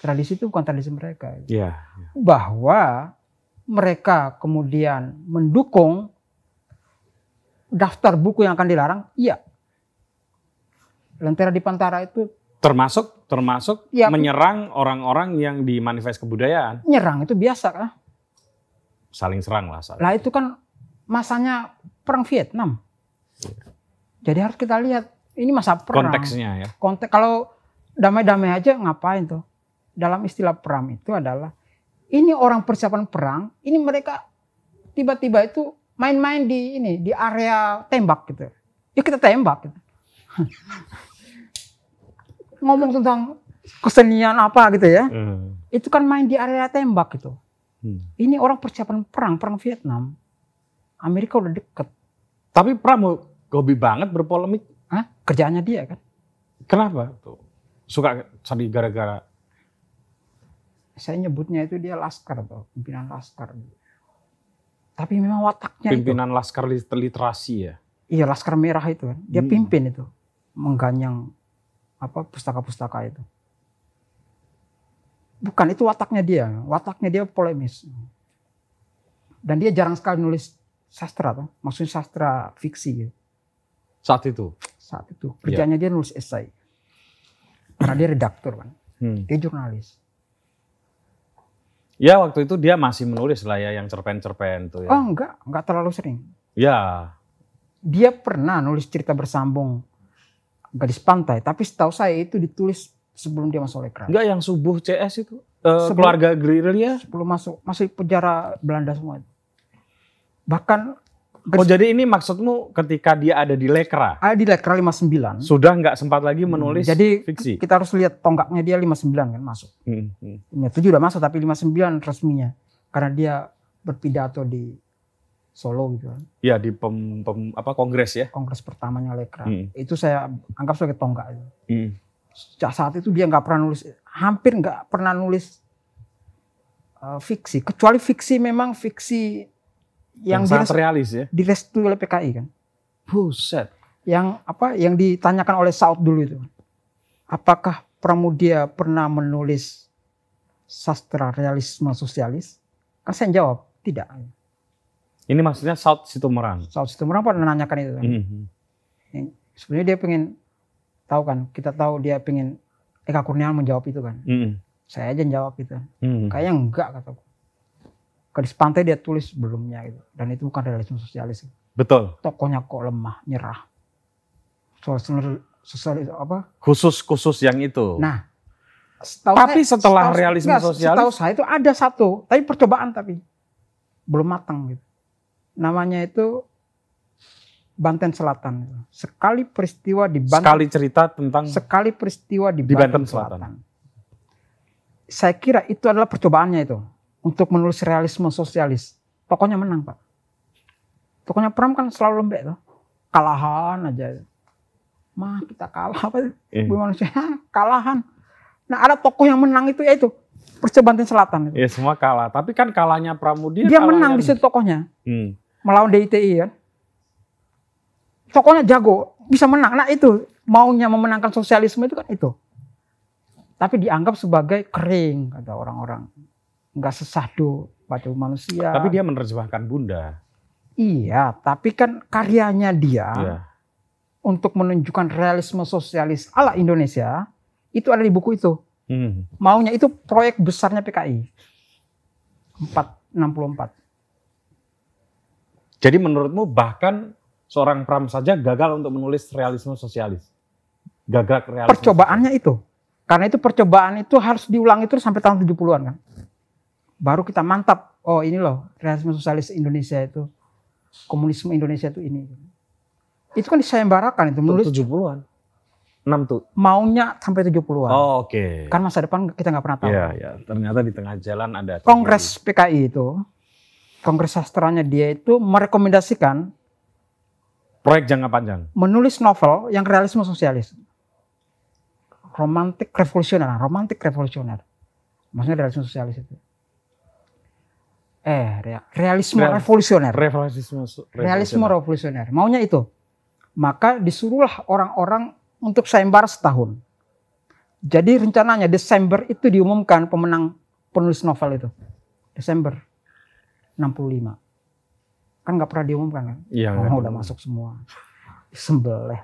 Tradisi itu bukan tradisi mereka. Yeah. Bahwa mereka kemudian mendukung daftar buku yang akan dilarang, iya. Lentera di Pantara itu termasuk termasuk ya, menyerang orang-orang yang di manifest kebudayaan. Nyerang itu biasa kan? Saling serang lah. Saling. Lah itu kan masanya perang Vietnam. Ya. Jadi harus kita lihat ini masa perang. Konteksnya ya. Konteks kalau damai-damai aja ngapain tuh? Dalam istilah perang itu adalah ini orang persiapan perang, ini mereka tiba-tiba itu main-main di ini di area tembak gitu. Ya kita tembak. Gitu. Ngomong tentang kesenian apa gitu ya. Hmm. Itu kan main di area tembak gitu. Hmm. Ini orang persiapan perang, perang Vietnam. Amerika udah deket. Tapi Pramu hobi banget berpolemik. Hah? Kerjaannya dia kan. Kenapa Suka cari gara-gara saya nyebutnya itu dia laskar atau pimpinan laskar. Tapi memang wataknya pimpinan itu, laskar literasi ya. Iya, laskar merah itu kan. Dia hmm. pimpin itu, mengganyang apa pustaka-pustaka itu. Bukan itu wataknya dia, wataknya dia polemis. Dan dia jarang sekali nulis sastra tuh, maksudnya sastra fiksi gitu. Saat itu. Saat itu. Iya. Kerjanya yeah. dia nulis esai. Karena dia redaktur kan. Hmm. Dia jurnalis Ya waktu itu dia masih menulis lah ya yang cerpen-cerpen tuh ya. Oh enggak, enggak terlalu sering. Ya. Dia pernah nulis cerita bersambung gadis pantai, tapi setahu saya itu ditulis sebelum dia masuk lekra. Enggak yang subuh CS itu eh, sebelum, keluarga Grill ya. Sebelum masuk masih penjara Belanda semua. Bahkan Oh jadi ini maksudmu ketika dia ada di Lekra? Ada di Lekra 59. Sudah nggak sempat lagi hmm, menulis hmm, jadi fiksi? kita harus lihat tonggaknya dia 59 kan masuk. Hmm, hmm. Ya, 7 udah masuk tapi 59 resminya. Karena dia berpidato di Solo gitu kan. Iya di pem, pem, apa kongres ya? Kongres pertamanya Lekra. Hmm. Itu saya anggap sebagai tonggak. Gitu. Hmm. Sejak saat itu dia nggak pernah nulis, hampir nggak pernah nulis uh, fiksi. Kecuali fiksi memang fiksi yang, yang sangat realis ya. Direstui oleh PKI kan. Buset. Yang apa yang ditanyakan oleh Saud dulu itu. Apakah Pramudia pernah menulis sastra realisme sosialis? Kan saya jawab, tidak. Ini maksudnya Saud Situmorang. Saud Situmorang pernah menanyakan itu kan. Mm -hmm. hmm. Sebenarnya dia pengen tahu kan, kita tahu dia pengen Eka Kurniawan menjawab itu kan. Mm -hmm. Saya aja yang jawab itu. Mm -hmm. Kayaknya enggak kataku garis pantai dia tulis sebelumnya gitu. Dan itu bukan realisme sosialis. Betul. Tokohnya kok lemah, nyerah. Sosial, sosialis apa? Khusus khusus yang itu. Nah, setahu tapi saya, setelah setahu, realisme enggak, sosialis, setahu saya itu ada satu, tapi percobaan tapi belum matang gitu. Namanya itu Banten Selatan. Sekali peristiwa di Banten. Sekali cerita tentang. Sekali peristiwa di, di Banten, Banten Selatan. Selatan. Saya kira itu adalah percobaannya itu untuk menulis realisme sosialis. Tokohnya menang, Pak. Tokohnya Pram kan selalu lembek tuh. Kalahan aja. Mah kita kalah apa eh. manusia kalahan. Nah, ada tokoh yang menang itu yaitu Percobaan Selatan. Iya, semua kalah. Tapi kan kalahnya Pramudia Dia menang di situ tokohnya. Hmm. Melawan DITI kan. Ya. Tokohnya jago, bisa menang. Nah, itu maunya memenangkan sosialisme itu kan itu. Tapi dianggap sebagai kering kata orang-orang nggak sesadu pada manusia. Tapi dia menerjemahkan Bunda. Iya, tapi kan karyanya dia iya. untuk menunjukkan realisme sosialis ala Indonesia itu ada di buku itu. Hmm. Maunya itu proyek besarnya PKI. 464. Jadi menurutmu bahkan seorang Pram saja gagal untuk menulis realisme sosialis. Gagal realisme. Percobaannya sosialis. itu. Karena itu percobaan itu harus diulangi terus sampai tahun 70-an kan baru kita mantap oh ini loh realisme sosialis Indonesia itu komunisme Indonesia itu ini itu kan disayembarakan itu menulis 70-an enam tuh maunya sampai 70-an oh, oke okay. kan masa depan kita nggak pernah tahu Iya, ya. ternyata di tengah jalan ada kongres PKI itu kongres sastranya dia itu merekomendasikan proyek jangka panjang menulis novel yang realisme sosialis romantik revolusioner romantik revolusioner maksudnya realisme sosialis itu eh realisme Real, revolusioner. Revolusionisme, revolusioner. Realisme revolusioner. Maunya itu. Maka disuruhlah orang-orang untuk sembar setahun. Jadi rencananya Desember itu diumumkan pemenang penulis novel itu. Desember 65. Kan nggak pernah diumumkan kan? Iya. Oh, kan. udah masuk semua. sembelih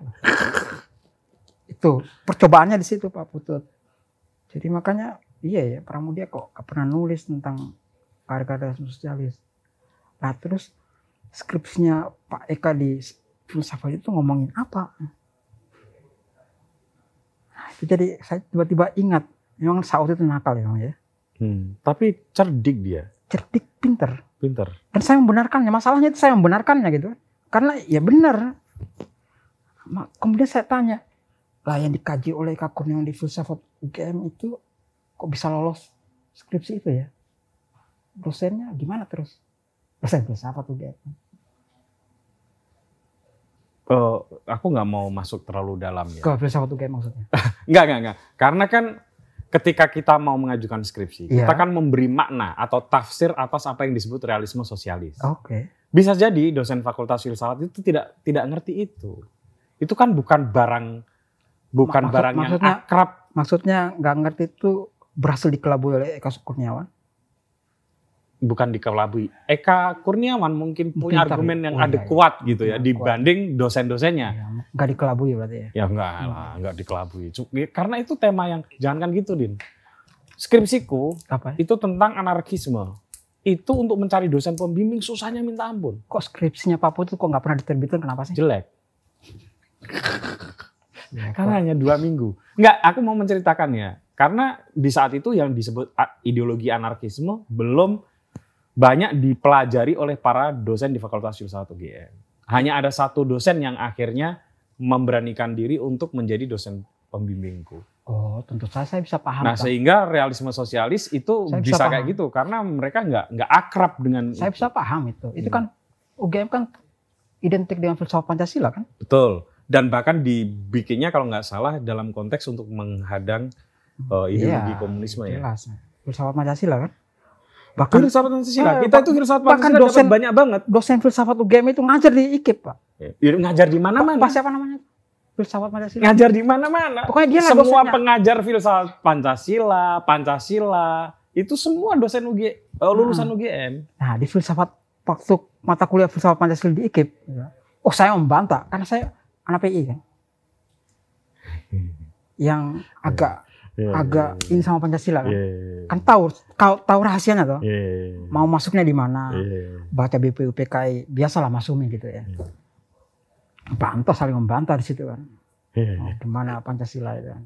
itu percobaannya di situ Pak Putut. Jadi makanya iya ya Pramudia kok gak pernah nulis tentang karya-karya sosialis. Nah terus skripsinya Pak Eka di filsafat itu ngomongin apa? Nah, itu jadi saya tiba-tiba ingat, memang Saud itu nakal memang ya, ya. Hmm, tapi cerdik dia. Cerdik, pinter. Pinter. Dan saya membenarkannya. Masalahnya itu saya membenarkannya gitu. Karena ya benar. Kemudian saya tanya, lah yang dikaji oleh Kakun yang di filsafat UGM itu kok bisa lolos skripsi itu ya? dosennya gimana terus? Dosen filsafat tuh dia. Uh, oh, aku nggak mau masuk terlalu dalam ya. Ke filsafat kayak maksudnya? nggak, nggak, nggak. Karena kan ketika kita mau mengajukan skripsi, yeah. kita kan memberi makna atau tafsir atas apa yang disebut realisme sosialis. Oke. Okay. Bisa jadi dosen fakultas filsafat itu tidak tidak ngerti itu. Itu kan bukan barang bukan Maksud, barang maksudnya, yang akrab. Maksudnya nggak ngerti itu berhasil dikelabui oleh Eka Sukurniawan? bukan dikelabui. Eka Kurniawan mungkin, mungkin punya argumen yang ada ya, ya. kuat ya, gitu ya, ya dibanding dosen-dosennya. Ya, enggak dikelabui ya berarti ya? Ya enggak hmm. lah, enggak dikelabui. Karena itu tema yang jangan kan gitu, Din. Skripsiku Apa? itu tentang anarkisme. Itu untuk mencari dosen pembimbing susahnya minta ampun. Kok skripsinya Papua itu kok nggak pernah diterbitkan kenapa sih? Jelek. Karena hanya dua minggu. Enggak, aku mau menceritakannya. Karena di saat itu yang disebut ideologi anarkisme belum banyak dipelajari oleh para dosen di Fakultas Filsafat UGM. Hanya ada satu dosen yang akhirnya memberanikan diri untuk menjadi dosen pembimbingku. Oh, tentu saja saya bisa paham. Nah, kan? sehingga realisme sosialis itu saya bisa, bisa kayak gitu karena mereka nggak nggak akrab dengan. Saya itu. bisa paham itu. Itu hmm. kan UGM kan identik dengan filsafat Pancasila kan? Betul. Dan bahkan dibikinnya kalau nggak salah dalam konteks untuk menghadang uh, ideologi iya, ya, komunisme jelas. ya. Filsafat Pancasila kan? bahkan filsafat Pancasila. Eh, kita itu filsafat Pancasila bahkan dosen banyak banget. Dosen filsafat UGM itu ngajar di IKIP, Pak. Ya, ngajar di mana-mana. Pak siapa namanya? Filsafat Pancasila. Ngajar di mana-mana. Pokoknya dia semua dosennya. pengajar filsafat Pancasila, Pancasila, itu semua dosen UG, eh, ah. lulusan UGM. Nah, di filsafat waktu mata kuliah filsafat Pancasila di IKIP, ya. oh saya membantah karena saya anak PI kan. Hmm. Yang agak yeah, agak yeah, iya. ini sama Pancasila kan. Yeah, yeah. Iya. Kan tahu tahu, tahu rahasianya toh. Yeah, yeah. Iya. Mau masuknya di mana? Yeah. Baca BPUPKI biasalah masuknya gitu ya. Yeah. Bantah saling membantah di situ kan. Yeah, yeah. Oh, gimana Pancasila itu kan.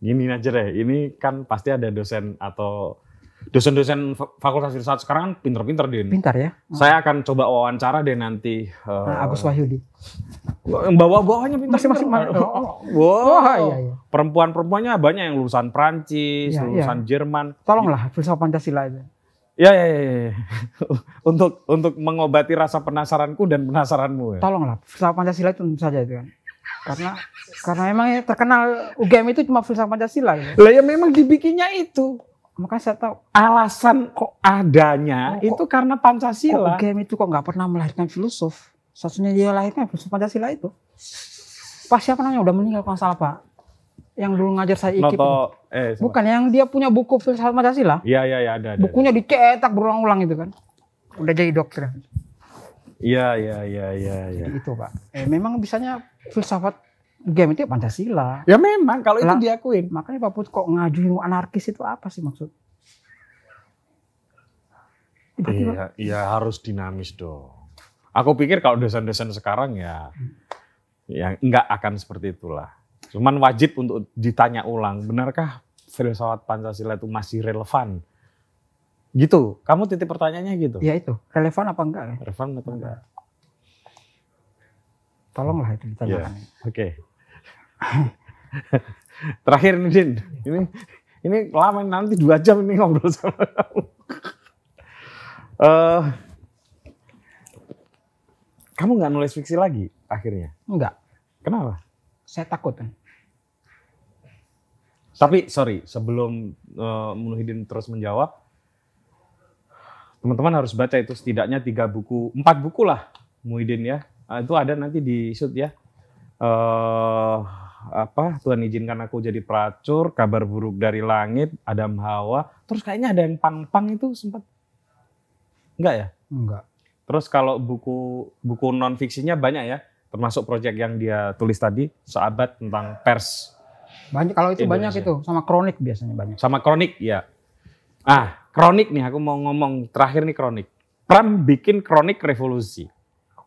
Gini aja deh, ini kan pasti ada dosen atau dosen-dosen fakultas filsafat sekarang kan pinter-pinter Din. pinter ya. Saya akan coba wawancara deh nanti. Uh, nah, Agus Wahyudi. Bawa-bawanya pinter sih masih. wow. Oh, oh, oh, oh. Iya, iya, iya, Perempuan-perempuannya banyak yang lulusan Prancis, iya, iya, lulusan iya. Jerman. Tolonglah filsafat Pancasila itu. Ya, ya, ya, ya. ya. untuk untuk mengobati rasa penasaranku dan penasaranmu. Ya. Tolonglah filsafat Pancasila itu saja itu kan karena karena emang terkenal UGM itu cuma filsafat Pancasila Ya. Lah ya memang dibikinnya itu. Makanya saya tahu alasan hmm. kok adanya oh, itu kok, karena Pancasila. Kok UGM itu kok nggak pernah melahirkan filosof. Satunya dia lahirnya filosof Pancasila itu. pasti siapa nanya udah meninggal kalau salah Pak. Yang dulu ngajar saya ikip. Noto, eh, Bukan yang dia punya buku filsafat Pancasila. Iya iya ya. ada, ada. Bukunya ada. dicetak berulang-ulang itu kan. Udah jadi dokter. Iya iya iya iya. Ya. Itu Pak. Eh, memang bisanya filsafat game itu ya Pancasila. Ya memang kalau itu diakuin. Makanya Pak Put kok ngajuin anarkis itu apa sih maksud? Iya, iya harus dinamis dong. Aku pikir kalau desain-desain sekarang ya hmm. ya enggak akan seperti itulah. Cuman wajib untuk ditanya ulang, benarkah filsafat Pancasila itu masih relevan? Gitu. Kamu titip pertanyaannya gitu. Ya itu, relevan apa enggak? Relevan atau enggak? Tolonglah itu ditanyakan. Yeah. Oke. Okay. Terakhir nih Din, ini ini lama nanti dua jam ini ngobrol sama kamu. uh, kamu nggak nulis fiksi lagi akhirnya? Enggak. Kenapa? Saya takut. Tapi sorry, sebelum uh, eh, Munuhidin terus menjawab, teman-teman harus baca itu setidaknya tiga buku, empat buku lah Muhyiddin ya. Uh, itu ada nanti di shoot ya. Uh, apa Tuhan izinkan aku jadi pelacur, kabar buruk dari langit, Adam Hawa, terus kayaknya ada yang pang-pang itu sempat enggak ya? Enggak. Terus kalau buku buku non fiksinya banyak ya, termasuk proyek yang dia tulis tadi, Sahabat tentang pers. Banyak kalau itu Indonesia. banyak itu sama kronik biasanya banyak. Sama kronik ya. Ah, kronik nih aku mau ngomong terakhir nih kronik. Pram bikin kronik revolusi.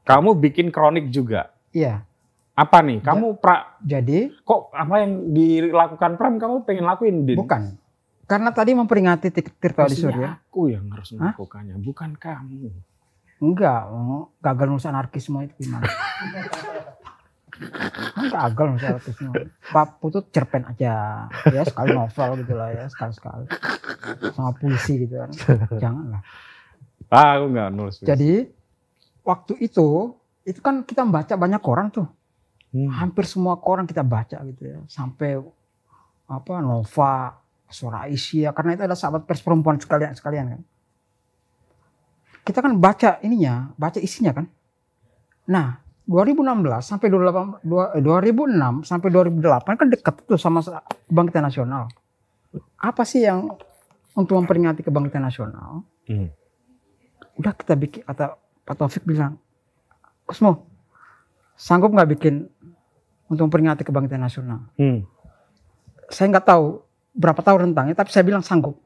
Kamu bikin kronik juga. Iya. Apa nih? Kamu pra Jadi, kok apa yang dilakukan Pram kamu pengen lakuin Din? Bukan. Karena tadi memperingati Tirta di Surya. Aku yang harus melakukannya, Hah? bukan kamu. Enggak, oh, gagal nulis anarkisme itu gimana? kan gagal nulis anarkisme. Pak Putut cerpen aja ya sekali novel gitu lah ya sekali sekali sama puisi gitu kan lah ah aku nggak nulis jadi waktu itu itu kan kita baca banyak koran tuh Hmm. Hampir semua koran kita baca gitu ya. Sampai apa Nova, Sora Asia, karena itu ada sahabat pers perempuan sekalian sekalian kan. Kita kan baca ininya, baca isinya kan. Nah, 2016 sampai 2008, 2006 eh, sampai 2008 kan dekat tuh sama kebangkitan nasional. Apa sih yang untuk memperingati kebangkitan nasional? Hmm. Udah kita bikin atau Pak Taufik bilang, Kusmo, sanggup nggak bikin untuk memperingati kebangkitan nasional. Hmm. Saya nggak tahu berapa tahun rentangnya, tapi saya bilang sanggup.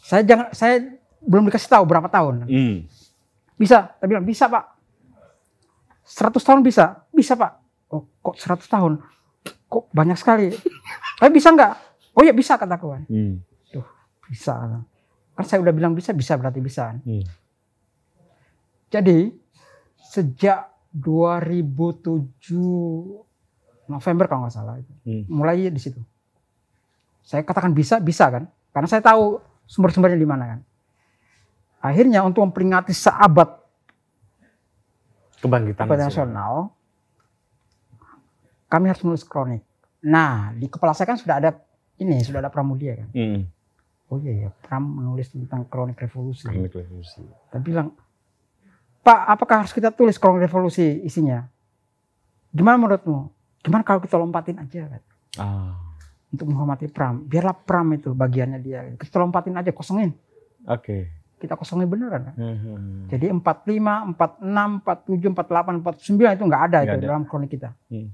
Saya jangan, saya belum dikasih tahu berapa tahun. Hmm. Bisa, saya bilang bisa pak. 100 tahun bisa, bisa pak. Oh, kok 100 tahun? Kok banyak sekali? tapi eh, bisa nggak? Oh ya bisa kata kawan. Hmm. Tuh, bisa. Kan saya udah bilang bisa, bisa berarti bisa. Hmm. Jadi sejak 2007 November kalau nggak salah itu. Hmm. Mulai di situ. Saya katakan bisa, bisa kan? Karena saya tahu sumber-sumbernya di mana kan. Akhirnya untuk memperingati seabad kebangkitan nasional, nasional, kami harus menulis kronik. Nah, di kepala saya kan sudah ada ini, sudah ada pramudia kan. Hmm. Oh iya ya, Pram menulis tentang kronik revolusi. Kronik revolusi. Tapi bilang, Pak, apakah harus kita tulis kronik revolusi isinya? Gimana menurutmu? Cuman kalau kita lompatin aja kan. Ah. Untuk menghormati Pram. Biarlah Pram itu bagiannya dia. Kita lompatin aja, kosongin. Oke. Okay. Kita kosongin beneran. Kan? Hmm. Jadi 45, 46, 47, 48, 49 itu nggak ada gak itu ada. dalam kronik kita. Hmm.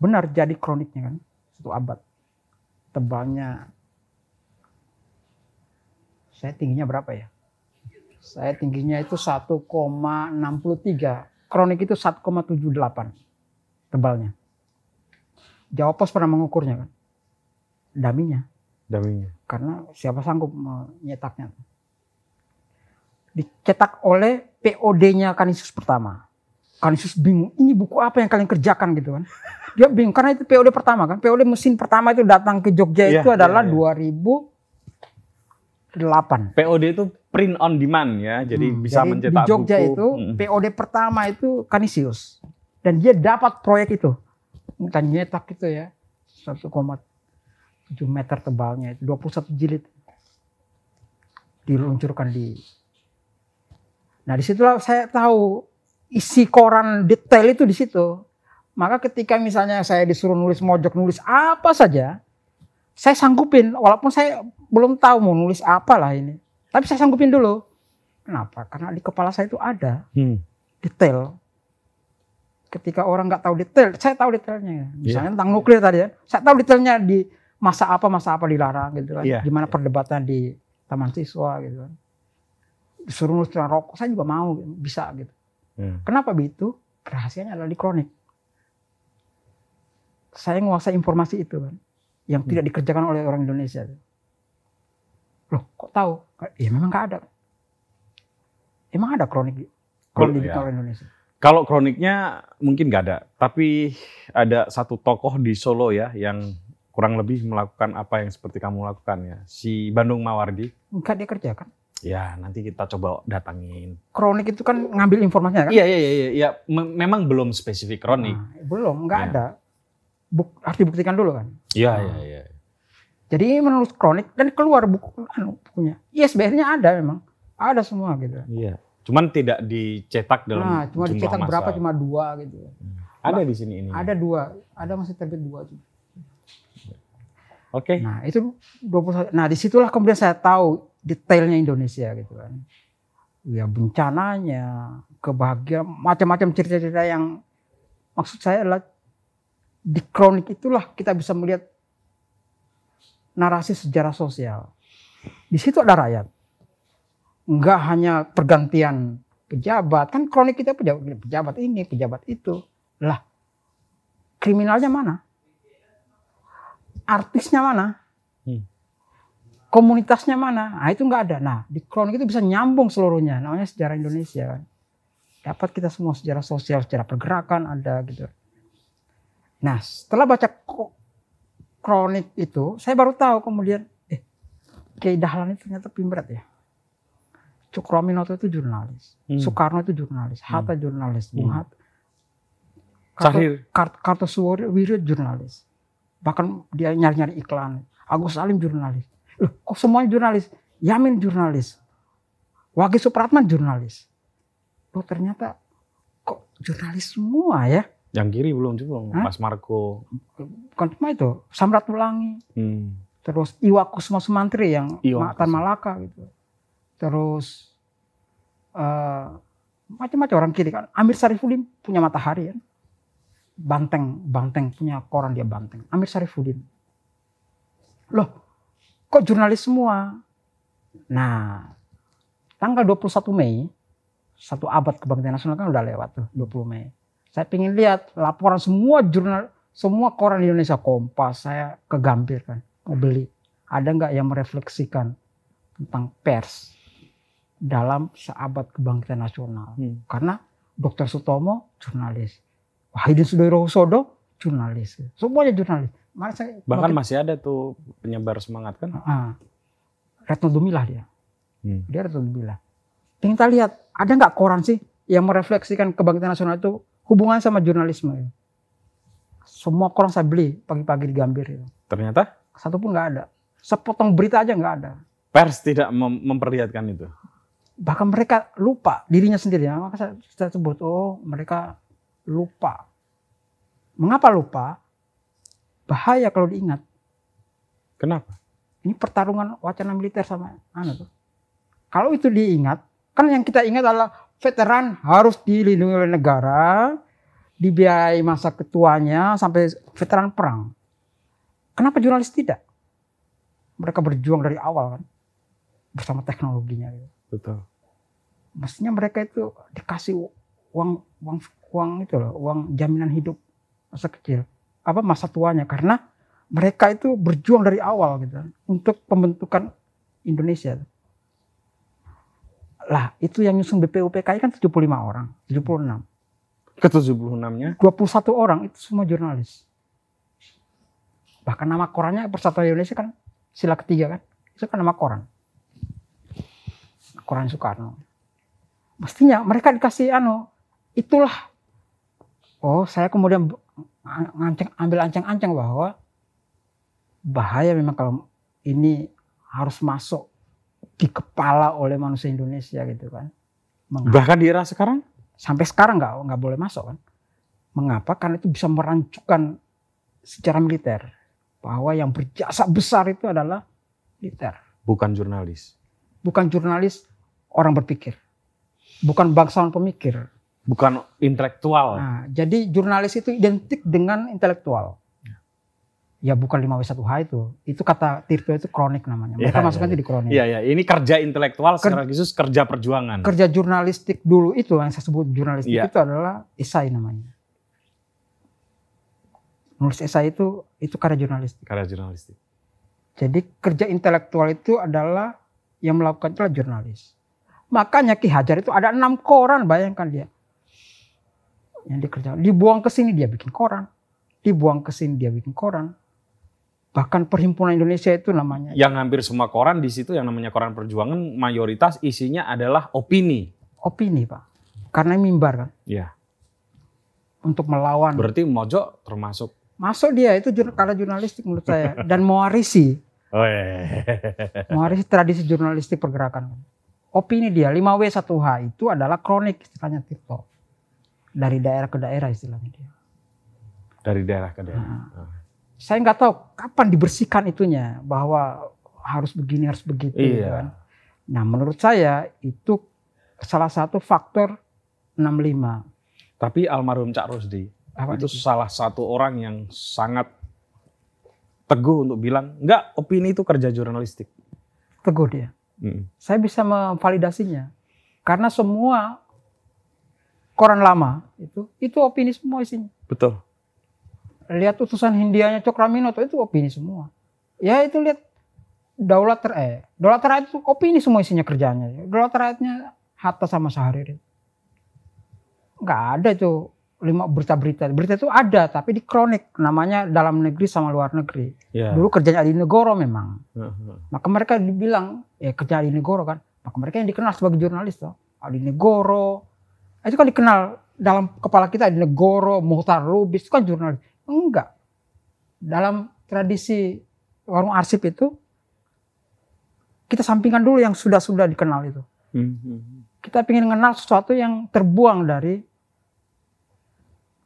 Benar jadi kroniknya kan. Satu abad. Tebalnya. Saya tingginya berapa ya? Saya tingginya itu 1,63. Kronik itu 1,78 tebalnya. Jawa Pos pernah mengukurnya kan? Daminya. Daminya. Karena siapa sanggup menyetaknya. Dicetak oleh POD-nya Kanisius pertama. Kanisius bingung, ini buku apa yang kalian kerjakan gitu kan. Dia bingung, karena itu POD pertama kan. POD mesin pertama itu datang ke Jogja yeah, itu iya, adalah yeah. 2000 2008. POD itu print on demand ya, jadi hmm, bisa jadi mencetak buku. Di Jogja buku. itu hmm. POD pertama itu Kanisius dan dia dapat proyek itu. Dan nyetak itu ya. 1,7 meter tebalnya. 21 jilid. Diluncurkan di... Nah disitulah saya tahu isi koran detail itu di situ. Maka ketika misalnya saya disuruh nulis mojok, nulis apa saja, saya sanggupin walaupun saya belum tahu mau nulis apa lah ini. Tapi saya sanggupin dulu. Kenapa? Karena di kepala saya itu ada hmm. detail ketika orang nggak tahu detail, saya tahu detailnya. Iya. Misalnya yeah. tentang nuklir tadi ya, saya tahu detailnya di masa apa masa apa dilarang gitu kan, yeah. gimana yeah. perdebatan di taman siswa gitu kan. Disuruh nulis rokok, saya juga mau, gitu, bisa gitu. Yeah. Kenapa begitu? Rahasianya adalah di kronik. Saya menguasai informasi itu kan, yang hmm. tidak dikerjakan oleh orang Indonesia. Loh, kok tahu? Ya memang nggak ada. Emang ada kronik, kronik oh, di ya. Indonesia. Kalau kroniknya mungkin nggak ada, tapi ada satu tokoh di Solo ya yang kurang lebih melakukan apa yang seperti kamu lakukan ya. Si Bandung Mawardi. Enggak dia kerja kan? Ya nanti kita coba datangin. Kronik itu kan ngambil informasinya kan? Iya iya iya, iya. iya. memang belum spesifik kronik. Nah, belum, nggak ya. ada. Buk, harus dibuktikan dulu kan? Iya iya nah. iya. iya. Jadi menulis kronik dan keluar buku, anu, bukunya. Yes, iya, sebenarnya ada memang, ada semua gitu. Iya. Cuman tidak dicetak dalam nah, cuma jumlah dicetak masa. berapa cuma dua gitu. Ada di sini ini. Ada dua, ada masih terbit dua cuma. Oke. Okay. Nah, itu 21. Nah, disitulah kemudian saya tahu detailnya Indonesia gitu kan. Ya bencananya, kebahagiaan, macam-macam cerita-cerita yang maksud saya adalah di kronik itulah kita bisa melihat narasi sejarah sosial. Di situ ada rakyat nggak hanya pergantian pejabat kan kronik kita pejabat pejabat ini pejabat itu lah kriminalnya mana artisnya mana hmm. komunitasnya mana nah, itu nggak ada nah di kronik itu bisa nyambung seluruhnya namanya sejarah Indonesia kan dapat kita semua sejarah sosial sejarah pergerakan ada gitu nah setelah baca kronik itu saya baru tahu kemudian eh Kiai Dahlan itu ternyata pimret ya Cukrominoto itu jurnalis, hmm. Soekarno itu jurnalis, hmm. Hatta hmm. jurnalis, Bung Hatta, Sahir, Kart, Kartosuwiryo Wiryo jurnalis, bahkan dia nyari-nyari iklan, Agus Salim jurnalis, loh kok semuanya jurnalis, Yamin jurnalis, Wage Supratman jurnalis, loh ternyata kok jurnalis semua ya? Yang kiri belum belum, Mas Marco, bukan cuma itu, Samrat Ulangi, hmm. terus Iwa Kusma Sumantri yang Iwa Malaka gitu terus uh, macam-macam orang kiri kan. Amir Sarifudin punya matahari kan. Banteng, Banteng punya koran dia Banteng. Amir Sarifudin. Loh, kok jurnalis semua? Nah, tanggal 21 Mei, satu abad kebangkitan nasional kan udah lewat tuh, 20 Mei. Saya pengen lihat laporan semua jurnal, semua koran di Indonesia, Kompas, saya kegampir kan, mau beli. Ada nggak yang merefleksikan tentang pers? dalam seabad kebangkitan nasional. Hmm. Karena Dr. Sutomo jurnalis, Wahidin Sudirohusodo jurnalis, semuanya jurnalis. Mana saya, Bahkan makin, masih ada tuh penyebar semangat kan? Uh, Retno Dumilah dia, hmm. dia Retno Dumilah. Pengen kita lihat ada nggak koran sih yang merefleksikan kebangkitan nasional itu hubungan sama jurnalisme. Semua koran saya beli pagi-pagi di Gambir. Ya. Ternyata? Satu pun nggak ada. Sepotong berita aja nggak ada. Pers tidak mem memperlihatkan itu bahkan mereka lupa dirinya sendiri. Nah, maka saya, saya sebut oh mereka lupa. Mengapa lupa? Bahaya kalau diingat. Kenapa? Ini pertarungan wacana militer sama anu tuh. Kalau itu diingat, kan yang kita ingat adalah veteran harus dilindungi oleh negara, dibiayai masa ketuanya sampai veteran perang. Kenapa jurnalis tidak? Mereka berjuang dari awal kan bersama teknologinya gitu. Betul. Mestinya mereka itu dikasih uang uang uang itu loh, uang jaminan hidup masa kecil, apa masa tuanya karena mereka itu berjuang dari awal gitu untuk pembentukan Indonesia. Lah, itu yang nyusun BPUPKI kan 75 orang, 76. Ke 76-nya? 21 orang itu semua jurnalis. Bahkan nama korannya Persatuan Indonesia kan sila ketiga kan. Itu kan nama koran koran Soekarno. Mestinya mereka dikasih ano, itulah. Oh, saya kemudian ngancang ambil ancang-ancang bahwa bahaya memang kalau ini harus masuk di kepala oleh manusia Indonesia gitu kan. Mengapa? Bahkan di era sekarang? Sampai sekarang nggak nggak boleh masuk kan. Mengapa? Karena itu bisa merancukan secara militer bahwa yang berjasa besar itu adalah militer. Bukan jurnalis. Bukan jurnalis, orang berpikir, bukan bangsawan pemikir, bukan intelektual. Nah, jadi jurnalis itu identik dengan intelektual. Ya, ya bukan 5W1H itu. Itu kata Tirto itu kronik namanya. Mereka ya, ya masukkan ya, ya. di kronik. Iya, ya. ini kerja intelektual Ker secara khusus kerja perjuangan. Kerja jurnalistik dulu itu yang saya sebut jurnalistik ya. itu adalah esai namanya. Nulis esai itu itu karya jurnalistik. Karya jurnalistik. Jadi kerja intelektual itu adalah yang melakukan adalah jurnalis. Makanya Ki Hajar itu ada enam koran, bayangkan dia. Yang dikerjakan. Dibuang ke sini dia bikin koran. Dibuang ke sini dia bikin koran. Bahkan Perhimpunan Indonesia itu namanya. Yang hampir semua koran di situ yang namanya koran perjuangan mayoritas isinya adalah opini. Opini Pak. Karena mimbar kan. Iya. Untuk melawan. Berarti Mojo termasuk. Masuk dia itu karena jurnalistik menurut saya. Dan mewarisi. Oh, iya. iya, iya. mewarisi tradisi jurnalistik pergerakan opini dia 5W1H itu adalah kronik istilahnya Tirto. Dari daerah ke daerah istilahnya dia. Dari daerah ke daerah. Nah, ah. Saya nggak tahu kapan dibersihkan itunya bahwa harus begini harus begitu. Iya. Gitu kan? Nah menurut saya itu salah satu faktor 65. Tapi almarhum Cak Rusdi Apa itu, itu salah satu orang yang sangat teguh untuk bilang enggak opini itu kerja jurnalistik. Teguh dia hmm. saya bisa memvalidasinya karena semua koran lama itu itu opini semua isinya. Betul. Lihat utusan Hindianya Cokraminoto itu opini semua. Ya itu lihat Daulat ter eh, Daulat terakhir itu opini semua isinya kerjanya. Daulat terakhirnya Hatta sama Saharir Enggak ada itu lima berita-berita. Berita itu ada tapi di kronik namanya dalam negeri sama luar negeri. Yeah. Dulu kerjanya di Negoro memang. Uh -huh. Maka mereka dibilang ya kerja di Negoro kan. Maka mereka yang dikenal sebagai jurnalis tuh. Adi ah, Negoro. Ah, itu kan dikenal dalam kepala kita di Negoro, Muhtar Rubis itu kan jurnalis. Enggak. Dalam tradisi warung arsip itu kita sampingkan dulu yang sudah-sudah dikenal itu. Uh hmm, -huh. Hmm, hmm. Kita ingin mengenal sesuatu yang terbuang dari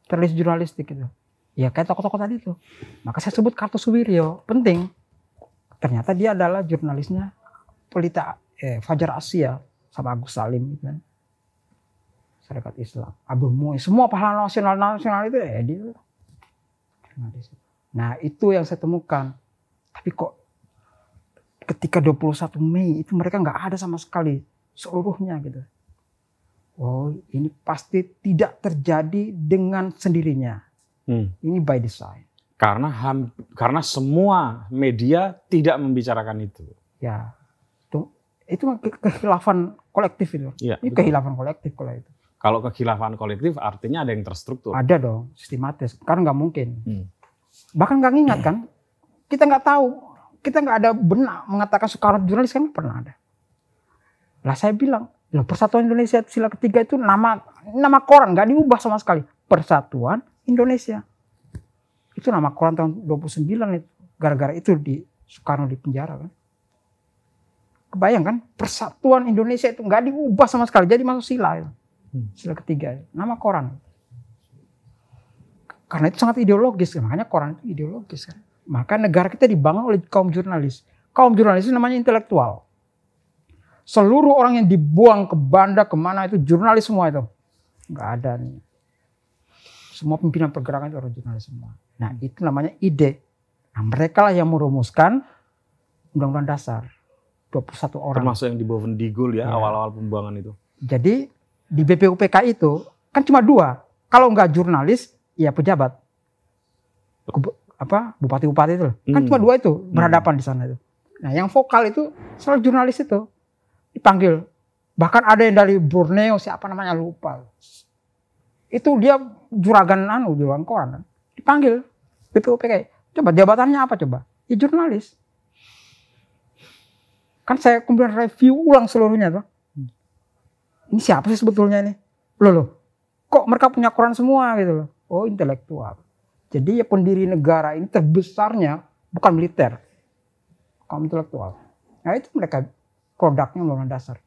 terlis jurnalistik gitu. Ya kayak tokoh-tokoh tadi itu, Maka saya sebut Kartu Suwiryo, penting. Ternyata dia adalah jurnalisnya Pelita eh, Fajar Asia sama Agus Salim gitu kan. Serikat Islam, Abu Muin, semua pahlawan nasional nasional itu ya dia. Nah itu yang saya temukan. Tapi kok ketika 21 Mei itu mereka nggak ada sama sekali seluruhnya gitu oh ini pasti tidak terjadi dengan sendirinya. Hmm. Ini by design. Karena ham, karena semua media tidak membicarakan itu. Ya, itu itu kehilafan kolektif itu. Ya, ini betul. kehilafan kolektif kalau itu. Kalau kehilafan kolektif artinya ada yang terstruktur. Ada dong, sistematis. Karena nggak mungkin. Hmm. Bahkan nggak ingat kan? Kita nggak tahu. Kita nggak ada benak mengatakan Soekarno jurnalis kan pernah ada. Lah saya bilang Loh, nah, Persatuan Indonesia sila ketiga itu nama nama koran nggak diubah sama sekali. Persatuan Indonesia. Itu nama koran tahun 29 itu. Gara-gara itu di Soekarno di penjara kan. Kebayang kan Persatuan Indonesia itu nggak diubah sama sekali. Jadi masuk sila itu. Hmm. Sila ketiga. Nama koran. Karena itu sangat ideologis. Makanya koran itu ideologis kan. Maka negara kita dibangun oleh kaum jurnalis. Kaum jurnalis itu namanya intelektual. Seluruh orang yang dibuang ke bandar kemana itu jurnalis semua itu. nggak ada nih. Semua pimpinan pergerakan itu orang jurnalis semua. Nah itu namanya ide. Nah mereka lah yang merumuskan undang-undang dasar. 21 orang. Termasuk yang di bawah Vendigul ya, iya. awal-awal ya. pembuangan itu. Jadi di BPUPK itu kan cuma dua. Kalau nggak jurnalis, ya pejabat. apa bupati-bupati itu Kan hmm. cuma dua itu hmm. berhadapan hmm. di sana itu. Nah, yang vokal itu selalu jurnalis itu dipanggil. Bahkan ada yang dari Borneo siapa namanya lupa. Itu dia juragan anu juragan koran dipanggil Dipanggil BPUPK. Coba jabatannya apa coba? Ya jurnalis. Kan saya kemudian review ulang seluruhnya tuh. Ini siapa sih sebetulnya ini? Loh loh. Kok mereka punya koran semua gitu loh. Oh intelektual. Jadi ya pendiri negara ini terbesarnya bukan militer, kaum intelektual. Nah itu mereka produknya undang-undang dasar.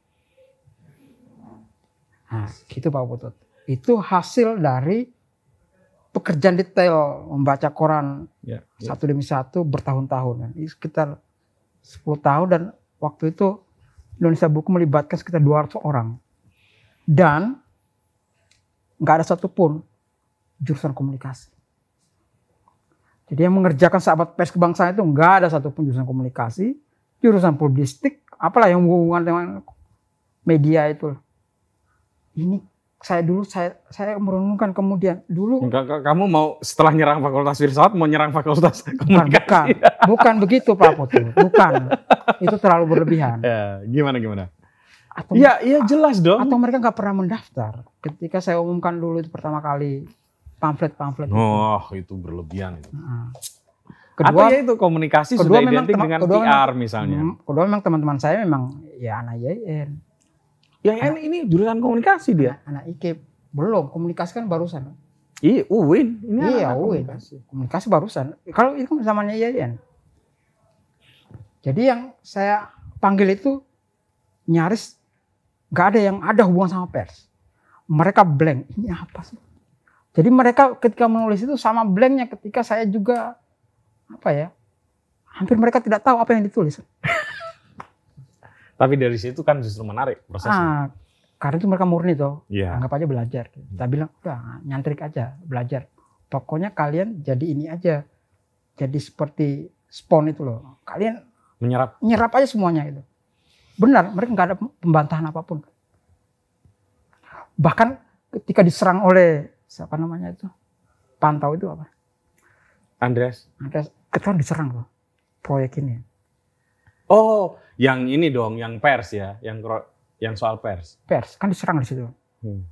Nah, gitu Pak Putut. Itu hasil dari pekerjaan detail membaca koran ya, ya. satu demi satu bertahun-tahun. Ini sekitar 10 tahun dan waktu itu Indonesia Buku melibatkan sekitar 200 orang. Dan nggak ada satupun jurusan komunikasi. Jadi yang mengerjakan sahabat pers kebangsaan itu nggak ada satupun jurusan komunikasi, jurusan publistik, apalah yang hubungan dengan media itu ini saya dulu saya saya merenungkan kemudian dulu Enggak, kamu mau setelah nyerang fakultas filsafat mau nyerang fakultas komunikasi bukan bukan, begitu Pak Putu bukan itu terlalu berlebihan ya, gimana gimana atau ya iya jelas dong atau mereka nggak pernah mendaftar ketika saya umumkan dulu itu pertama kali pamflet pamflet oh itu, itu berlebihan itu nah, kedua Atau ya itu komunikasi kedua sudah memang identik teman, dengan kedua PR memang, misalnya. Hmm, kedua memang teman-teman saya memang ya anak YN. YN ya, ini jurusan komunikasi dia. Anak, anak IKIP. Belum, komunikasi kan barusan. Iya, UIN. Ini iya, anak UIN. Komunikasi. komunikasi barusan. Kalau itu kan zamannya YN. Jadi yang saya panggil itu nyaris gak ada yang ada hubungan sama pers. Mereka blank. Ini apa sih? Jadi mereka ketika menulis itu sama blanknya ketika saya juga apa ya hampir mereka tidak tahu apa yang ditulis. Tapi dari situ kan justru menarik prosesnya. Ah, karena itu mereka murni toh, yeah. anggap aja belajar. Kita hmm. bilang udah nyantrik aja belajar. Pokoknya kalian jadi ini aja, jadi seperti spon itu loh. Kalian menyerap, menyerap aja semuanya itu. Benar, mereka nggak ada pembantahan apapun. Bahkan ketika diserang oleh siapa namanya itu, pantau itu apa? Andreas. Andreas kan diserang loh proyek ini. Oh, yang ini dong, yang pers ya, yang yang soal pers. Pers kan diserang di situ. Hmm.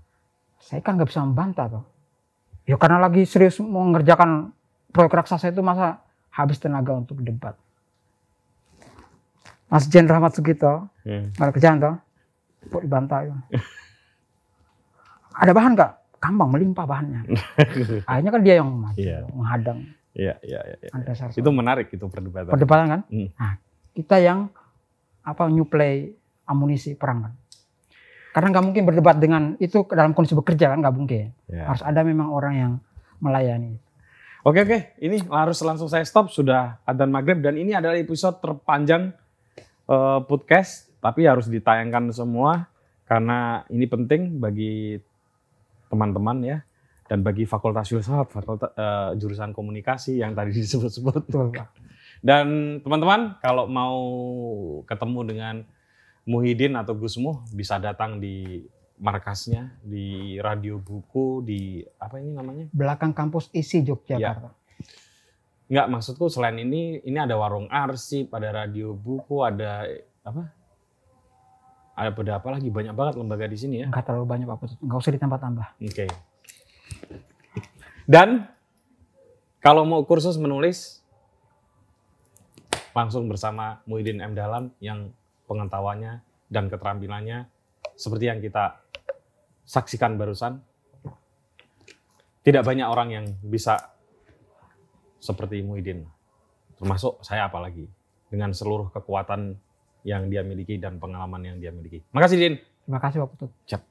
Saya kan nggak bisa membantah tuh. Ya karena lagi serius mau mengerjakan proyek raksasa itu masa habis tenaga untuk debat. Mas Jen Rahmat Sugito, hmm. Hmm. kerjaan tuh, kok dibantah ya. Ada bahan nggak? Gampang melimpah bahannya. Akhirnya kan dia yang yeah. menghadang. Iya, iya, iya. Ya. itu menarik itu perdebatan. Perdebatan kan? Hmm. Nah, kita yang apa nyuplai amunisi perang kan. Karena nggak mungkin berdebat dengan itu dalam kondisi bekerja kan nggak mungkin. Ya. Harus ada memang orang yang melayani. Oke oke, ini harus langsung saya stop sudah adzan maghrib dan ini adalah episode terpanjang uh, podcast tapi harus ditayangkan semua karena ini penting bagi teman-teman ya dan bagi fakultas filsafat, fakultas uh, eh, jurusan komunikasi yang tadi disebut-sebut. Dan teman-teman kalau mau ketemu dengan Muhyiddin atau Gusmuh bisa datang di markasnya di Radio Buku di apa ini namanya? Belakang kampus ISI Yogyakarta. Ya. Enggak, maksudku selain ini ini ada warung arsip, ada radio buku, ada apa? Ada apa lagi banyak banget lembaga di sini ya? Enggak terlalu banyak Pak Putut. Enggak usah ditambah-tambah. Oke. Okay. Dan kalau mau kursus menulis, langsung bersama Muhyiddin M. Dalam yang pengetahuannya dan keterampilannya seperti yang kita saksikan barusan. Tidak banyak orang yang bisa seperti Muhyiddin, termasuk saya apalagi, dengan seluruh kekuatan yang dia miliki dan pengalaman yang dia miliki. Makasih Din. Terima kasih Pak Putut. Cep.